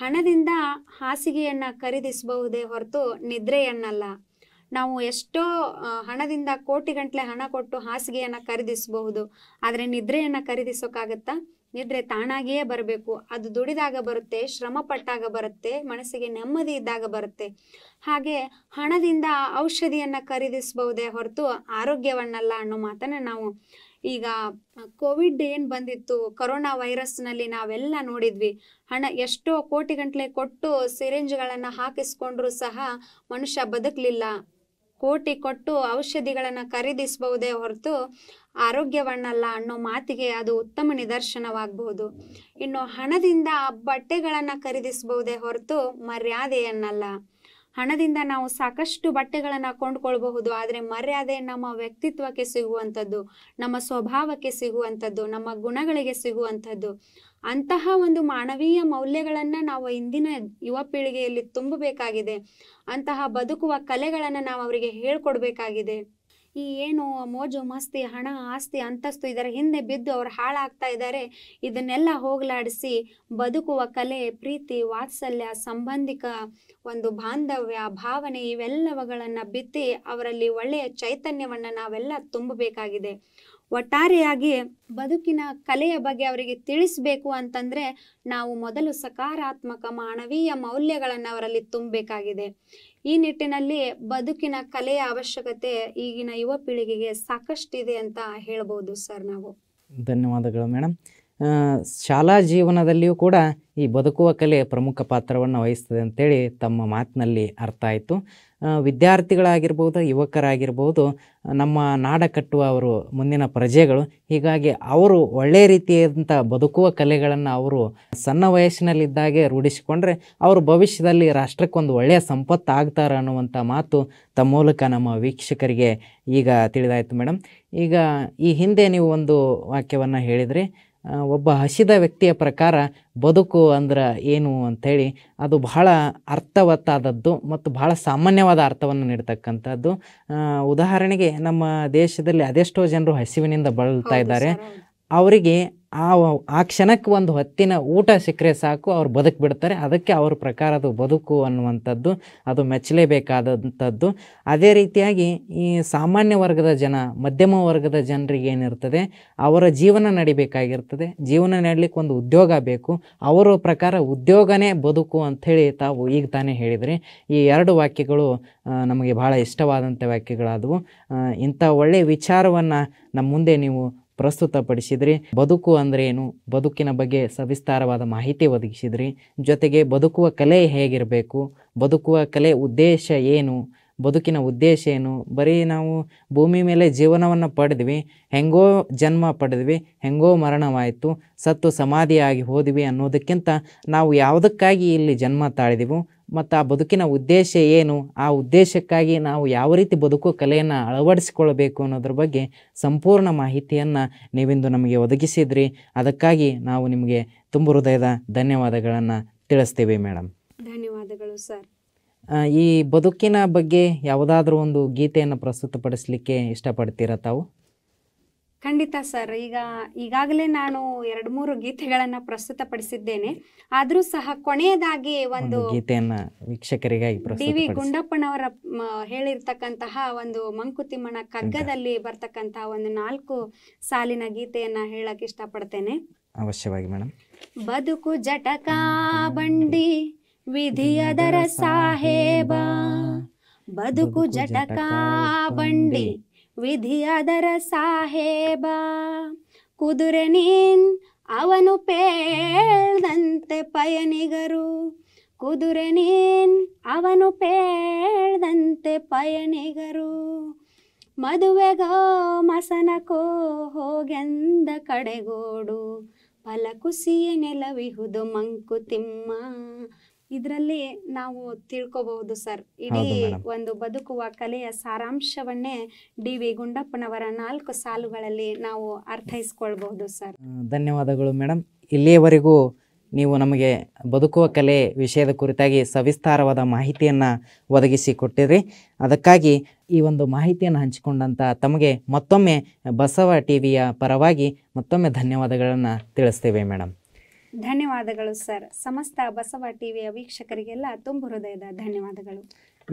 ಹಣದಿಂದ ಹಾಸಿಗೆಯನ್ನು ಖರೀದಿಸಬಹುದೇ ಹೊರತು ನಿದ್ರೆಯನ್ನಲ್ಲ ನಾವು ಎಷ್ಟೋ ಹಣದಿಂದ ಕೋಟಿಗಂಟ್ಲೆ ಹಣ ಕೊಟ್ಟು ಹಾಸಿಗೆಯನ್ನು ಖರೀದಿಸಬಹುದು ಆದರೆ ನಿದ್ರೆಯನ್ನು ಖರೀದಿಸೋಕ್ಕಾಗತ್ತಾ ನಿದ್ರೆ ತಾನಾಗಿಯೇ ಬರಬೇಕು ಅದು ದುಡಿದಾಗ ಬರುತ್ತೆ ಶ್ರಮ ಪಟ್ಟಾಗ ಬರುತ್ತೆ ಮನಸ್ಸಿಗೆ ನೆಮ್ಮದಿ ಇದ್ದಾಗ ಬರುತ್ತೆ ಹಾಗೆ ಹಣದಿಂದ ಔಷಧಿಯನ್ನು ಖರೀದಿಸಬಹುದೇ ಹೊರತು ಆರೋಗ್ಯವನ್ನಲ್ಲ ಅನ್ನೋ ಮಾತನ್ನು ನಾವು ಈಗ ಕೋವಿಡ್ ಏನು ಬಂದಿತ್ತು ವೈರಸ್ ವೈರಸ್ನಲ್ಲಿ ನಾವೆಲ್ಲ ನೋಡಿದ್ವಿ ಹಣ ಎಷ್ಟೋ ಕೋಟಿ ಗಂಟ್ಲೆ ಕೊಟ್ಟು ಸಿರಿಂಜ್ಗಳನ್ನು ಹಾಕಿಸ್ಕೊಂಡ್ರು ಸಹ ಮನುಷ್ಯ ಬದುಕಲಿಲ್ಲ ಕೋಟಿ ಕೊಟ್ಟು ಔಷಧಿಗಳನ್ನು ಖರೀದಿಸಬಹುದೇ ಹೊರತು ಆರೋಗ್ಯವನ್ನಲ್ಲ ಅನ್ನೋ ಮಾತಿಗೆ ಅದು ಉತ್ತಮ ನಿದರ್ಶನವಾಗಬಹುದು ಇನ್ನು ಹಣದಿಂದ ಬಟ್ಟೆಗಳನ್ನು ಖರೀದಿಸಬಹುದೇ ಹೊರತು ಮರ್ಯಾದೆಯನ್ನಲ್ಲ ಹಣದಿಂದ ನಾವು ಸಾಕಷ್ಟು ಬಟ್ಟೆಗಳನ್ನು ಕೊಂಡ್ಕೊಳ್ಬಹುದು ಆದರೆ ಮರ್ಯಾದೆ ನಮ್ಮ ವ್ಯಕ್ತಿತ್ವಕ್ಕೆ ಸಿಗುವಂಥದ್ದು ನಮ್ಮ ಸ್ವಭಾವಕ್ಕೆ ಸಿಗುವಂಥದ್ದು ನಮ್ಮ ಗುಣಗಳಿಗೆ ಸಿಗುವಂಥದ್ದು ಅಂತಹ ಒಂದು ಮಾನವೀಯ ಮೌಲ್ಯಗಳನ್ನು ನಾವು ಇಂದಿನ ಯುವ ಪೀಳಿಗೆಯಲ್ಲಿ ತುಂಬಬೇಕಾಗಿದೆ ಅಂತಹ ಬದುಕುವ ಕಲೆಗಳನ್ನು ನಾವು ಅವರಿಗೆ ಹೇಳ್ಕೊಡ್ಬೇಕಾಗಿದೆ ಈ ಏನು ಮೋಜು ಮಸ್ತಿ ಹಣ ಆಸ್ತಿ ಅಂತಸ್ತು ಇದರ ಹಿಂದೆ ಬಿದ್ದು ಅವರು ಹಾಳಾಗ್ತಾ ಇದ್ದಾರೆ ಇದನ್ನೆಲ್ಲ ಹೋಗಲಾಡಿಸಿ ಬದುಕುವ ಕಲೆ ಪ್ರೀತಿ ವಾತ್ಸಲ್ಯ ಸಂಬಂಧಿಕ ಒಂದು ಬಾಂಧವ್ಯ ಭಾವನೆ ಇವೆಲ್ಲವುಗಳನ್ನು ಬಿತ್ತಿ ಅವರಲ್ಲಿ ಒಳ್ಳೆಯ ಚೈತನ್ಯವನ್ನು ನಾವೆಲ್ಲ ತುಂಬಬೇಕಾಗಿದೆ ಒಟ್ಟಾರೆಯಾಗಿ ಬದುಕಿನ ಕಲೆಯ ಬಗ್ಗೆ ಅವರಿಗೆ ತಿಳಿಸಬೇಕು ಅಂತಂದರೆ ನಾವು ಮೊದಲು ಸಕಾರಾತ್ಮಕ ಮಾನವೀಯ ಮೌಲ್ಯಗಳನ್ನು ಅವರಲ್ಲಿ ತುಂಬಬೇಕಾಗಿದೆ ಈ ನಿಟ್ಟಿನಲ್ಲಿ ಬದುಕಿನ ಕಲೆಯ ಅವಶ್ಯಕತೆ ಈಗಿನ ಯುವ ಪೀಳಿಗೆಗೆ ಸಾಕಷ್ಟಿದೆ ಅಂತ ಹೇಳ್ಬೋದು ಸರ್ ನಾವು
ಧನ್ಯವಾದಗಳು ಮೇಡಮ್ ಶಾಲಾ ಜೀವನದಲ್ಲಿಯೂ ಕೂಡ ಈ ಬದುಕುವ ಕಲೆ ಪ್ರಮುಖ ಪಾತ್ರವನ್ನು ವಹಿಸ್ತದೆ ಅಂತೇಳಿ ತಮ್ಮ ಮಾತಿನಲ್ಲಿ ಅರ್ಥ ಆಯಿತು ವಿದ್ಯಾರ್ಥಿಗಳಾಗಿರ್ಬೋದು ಯುವಕರಾಗಿರ್ಬೋದು ನಮ್ಮ ನಾಡ ಕಟ್ಟುವ ಅವರು ಮುಂದಿನ ಪ್ರಜೆಗಳು ಹೀಗಾಗಿ ಅವರು ಒಳ್ಳೆಯ ರೀತಿಯಾದಂಥ ಬದುಕುವ ಕಲೆಗಳನ್ನು ಅವರು ಸಣ್ಣ ವಯಸ್ಸಿನಲ್ಲಿದ್ದಾಗೆ ರೂಢಿಸಿಕೊಂಡ್ರೆ ಅವರು ಭವಿಷ್ಯದಲ್ಲಿ ರಾಷ್ಟ್ರಕ್ಕೊಂದು ಒಳ್ಳೆಯ ಸಂಪತ್ತು ಆಗ್ತಾರೆ ಅನ್ನುವಂಥ ಮಾತು ತಮ್ಮ ಮೂಲಕ ನಮ್ಮ ವೀಕ್ಷಕರಿಗೆ ಈಗ ತಿಳಿದಾಯಿತು ಮೇಡಮ್ ಈಗ ಈ ಹಿಂದೆ ನೀವು ಒಂದು ವಾಕ್ಯವನ್ನು ಹೇಳಿದ್ರಿ ಒಬ್ಬ ಹಸಿದ ವ್ಯಕ್ತಿಯ ಪ್ರಕಾರ ಬದುಕು ಅಂದ್ರೆ ಏನು ಅಂಥೇಳಿ ಅದು ಬಹಳ ಅರ್ಥವತ್ತಾದದ್ದು ಮತ್ತು ಬಹಳ ಸಾಮಾನ್ಯವಾದ ಅರ್ಥವನ್ನು ನೀಡ್ತಕ್ಕಂಥದ್ದು ಉದಾಹರಣೆಗೆ ನಮ್ಮ ದೇಶದಲ್ಲಿ ಅದೆಷ್ಟೋ ಜನರು ಹಸಿವಿನಿಂದ ಬಳಲ್ತಾ ಇದ್ದಾರೆ ಅವರಿಗೆ ಆ ಆ ಕ್ಷಣಕ್ಕೆ ಒಂದು ಹೊತ್ತಿನ ಊಟ ಸಿಕ್ಕರೆ ಸಾಕು ಅವ್ರು ಬದುಕು ಬಿಡ್ತಾರೆ ಅದಕ್ಕೆ ಅವ್ರ ಅದು ಬದುಕು ಅನ್ನುವಂಥದ್ದು ಅದು ಮೆಚ್ಚಲೇಬೇಕಾದಂಥದ್ದು ಅದೇ ರೀತಿಯಾಗಿ ಈ ಸಾಮಾನ್ಯ ವರ್ಗದ ಜನ ಮಧ್ಯಮ ವರ್ಗದ ಜನರಿಗೆ ಏನಿರ್ತದೆ ಅವರ ಜೀವನ ನಡಿಬೇಕಾಗಿರ್ತದೆ ಜೀವನ ನಡಲಿಕ್ಕೆ ಒಂದು ಉದ್ಯೋಗ ಬೇಕು ಅವರ ಪ್ರಕಾರ ಉದ್ಯೋಗನೇ ಬದುಕು ಅಂಥೇಳಿ ತಾವು ಈಗ ತಾನೇ ಹೇಳಿದರೆ ಈ ಎರಡು ವಾಕ್ಯಗಳು ನಮಗೆ ಬಹಳ ಇಷ್ಟವಾದಂಥ ವಾಕ್ಯಗಳಾದವು ಇಂಥ ಒಳ್ಳೆಯ ವಿಚಾರವನ್ನು ನಮ್ಮ ಮುಂದೆ ನೀವು ಪ್ರಸ್ತುತಪಡಿಸಿದ್ರಿ ಬದುಕು ಅಂದರೆ ಏನು ಬದುಕಿನ ಬಗ್ಗೆ ಸವಿಸ್ತಾರವಾದ ಮಾಹಿತಿ ಒದಗಿಸಿದ್ರಿ ಜೊತೆಗೆ ಬದುಕುವ ಕಲೆ ಹೇಗಿರಬೇಕು ಬದುಕುವ ಕಲೆ ಉದ್ದೇಶ ಏನು ಬದುಕಿನ ಉದ್ದೇಶ ಏನು ಬರೀ ನಾವು ಭೂಮಿ ಮೇಲೆ ಜೀವನವನ್ನು ಪಡೆದ್ವಿ ಹೆಂಗೋ ಜನ್ಮ ಪಡೆದ್ವಿ ಹೆಂಗೋ ಮರಣವಾಯಿತು ಸತ್ತು ಸಮಾಧಿಯಾಗಿ ಹೋದ್ವಿ ಅನ್ನೋದಕ್ಕಿಂತ ನಾವು ಯಾವುದಕ್ಕಾಗಿ ಇಲ್ಲಿ ಜನ್ಮ ತಾಳಿದೆವು ಮತ್ತು ಆ ಬದುಕಿನ ಉದ್ದೇಶ ಏನು ಆ ಉದ್ದೇಶಕ್ಕಾಗಿ ನಾವು ಯಾವ ರೀತಿ ಬದುಕು ಕಲೆಯನ್ನು ಅಳವಡಿಸಿಕೊಳ್ಳಬೇಕು ಅನ್ನೋದ್ರ ಬಗ್ಗೆ ಸಂಪೂರ್ಣ ಮಾಹಿತಿಯನ್ನು ನೀವಿಂದು ನಮಗೆ ಒದಗಿಸಿದ್ರಿ ಅದಕ್ಕಾಗಿ ನಾವು ನಿಮಗೆ ತುಂಬ ಹೃದಯದ ಧನ್ಯವಾದಗಳನ್ನು ತಿಳಿಸ್ತೀವಿ ಮೇಡಮ್
ಧನ್ಯವಾದಗಳು ಸರ್
ಈ ಬದುಕಿನ ಬಗ್ಗೆ ಯಾವುದಾದ್ರೂ ಒಂದು ಗೀತೆಯನ್ನು ಪ್ರಸ್ತುತಪಡಿಸಲಿಕ್ಕೆ ಇಷ್ಟಪಡ್ತೀರಾ ತಾವು
ಖಂಡಿತ ಸರ್ ಈಗ ಈಗಾಗಲೇ ನಾನು ಎರಡು ಮೂರು ಗೀತೆಗಳನ್ನ ಪಡಿಸಿದ್ದೇನೆ ಆದ್ರೂ ಸಹ ಕೊನೆಯದಾಗಿ ಒಂದು
ಗೀತೆಯನ್ನ ವೀಕ್ಷಕರಿಗಾಗಿ ಡಿ ವಿ
ಗುಂಡಪ್ಪನವರ ಹೇಳಿರ್ತಕ್ಕಂತಹ ಒಂದು ಮಂಕುತಿಮ್ಮನ ಕಗ್ಗದಲ್ಲಿ ಬರ್ತಕ್ಕಂತಹ ಒಂದು ನಾಲ್ಕು ಸಾಲಿನ ಗೀತೆಯನ್ನ ಹೇಳಕ್ ಇಷ್ಟಪಡ್ತೇನೆ
ಅವಶ್ಯವಾಗಿ ಮೇಡಮ್
ಬದುಕು ಜಟಕಾ ಬಂಡಿ ವಿಧಿಯದರ ಸಾಹೇಬ ಬದುಕು ಜಟಕ ಬಂಡಿ ವಿಧಿಯಾದರ ಸಾಹೇಬ ಕುದುರೆ ನೀನ್ ಅವನು ಪೇಳ್ದಂತೆ ಪಯಣಿಗರು ಕುದುರೆ ನೀನ್ ಅವನು ಪೇಳ್ದಂತೆ ಪಯಣಿಗರು ಮದುವೆಗೋ ಮಸನಕೋ ಹೋಗೆಂದ ಕಡೆಗೋಡು ಫಲಕುಸಿಯ ನೆಲವಿಹುದು ಮಂಕುತಿಮ್ಮ ಇದರಲ್ಲಿ ನಾವು ತಿಳ್ಕೋಬಹುದು ಸರ್ ಇಡೀ ಒಂದು ಬದುಕುವ ಕಲೆಯ ಸಾರಾಂಶವನ್ನೇ ಡಿ ವಿ ಗುಂಡಪ್ಪನವರ ನಾಲ್ಕು ಸಾಲುಗಳಲ್ಲಿ ನಾವು ಅರ್ಥೈಸ್ಕೊಳ್ಬಹುದು ಸರ್
ಧನ್ಯವಾದಗಳು ಮೇಡಮ್ ಇಲ್ಲಿಯವರೆಗೂ ನೀವು ನಮಗೆ ಬದುಕುವ ಕಲೆ ವಿಷಯದ ಕುರಿತಾಗಿ ಸವಿಸ್ತಾರವಾದ ಮಾಹಿತಿಯನ್ನು ಒದಗಿಸಿ ಕೊಟ್ಟಿರಿ ಅದಕ್ಕಾಗಿ ಈ ಒಂದು ಮಾಹಿತಿಯನ್ನು ಹಂಚಿಕೊಂಡಂಥ ತಮಗೆ ಮತ್ತೊಮ್ಮೆ ಬಸವ ಟಿ ಪರವಾಗಿ ಮತ್ತೊಮ್ಮೆ ಧನ್ಯವಾದಗಳನ್ನು ತಿಳಿಸ್ತೇವೆ ಮೇಡಮ್
ಧನ್ಯವಾದಗಳು ಸರ್ ಸಮಸ್ತ ಬಸವ ಟಿವಿಯ ವೀಕ್ಷಕರಿಗೆಲ್ಲ ತುಂಬ ಹೃದಯದ
ಧನ್ಯವಾದಗಳು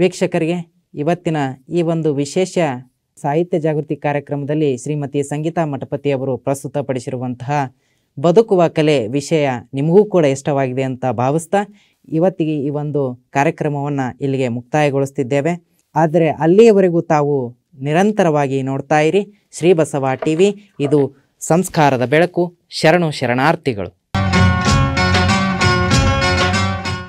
ವೀಕ್ಷಕರಿಗೆ ಇವತ್ತಿನ ಈ ಒಂದು ವಿಶೇಷ ಸಾಹಿತ್ಯ ಜಾಗೃತಿ ಕಾರ್ಯಕ್ರಮದಲ್ಲಿ ಶ್ರೀಮತಿ ಸಂಗೀತಾ ಮಠಪತಿ ಅವರು ಪ್ರಸ್ತುತಪಡಿಸಿರುವಂತಹ ಬದುಕುವ ಕಲೆ ವಿಷಯ ನಿಮಗೂ ಕೂಡ ಇಷ್ಟವಾಗಿದೆ ಅಂತ ಭಾವಿಸ್ತಾ ಇವತ್ತಿಗೆ ಈ ಒಂದು ಕಾರ್ಯಕ್ರಮವನ್ನು ಇಲ್ಲಿಗೆ ಮುಕ್ತಾಯಗೊಳಿಸ್ತಿದ್ದೇವೆ ಆದರೆ ಅಲ್ಲಿಯವರೆಗೂ ತಾವು ನಿರಂತರವಾಗಿ ನೋಡ್ತಾ ಇರಿ ಶ್ರೀ ಬಸವ ಟಿ ವಿ ಇದು ಸಂಸ್ಕಾರದ ಬೆಳಕು ಶರಣು ಶರಣಾರ್ಥಿಗಳು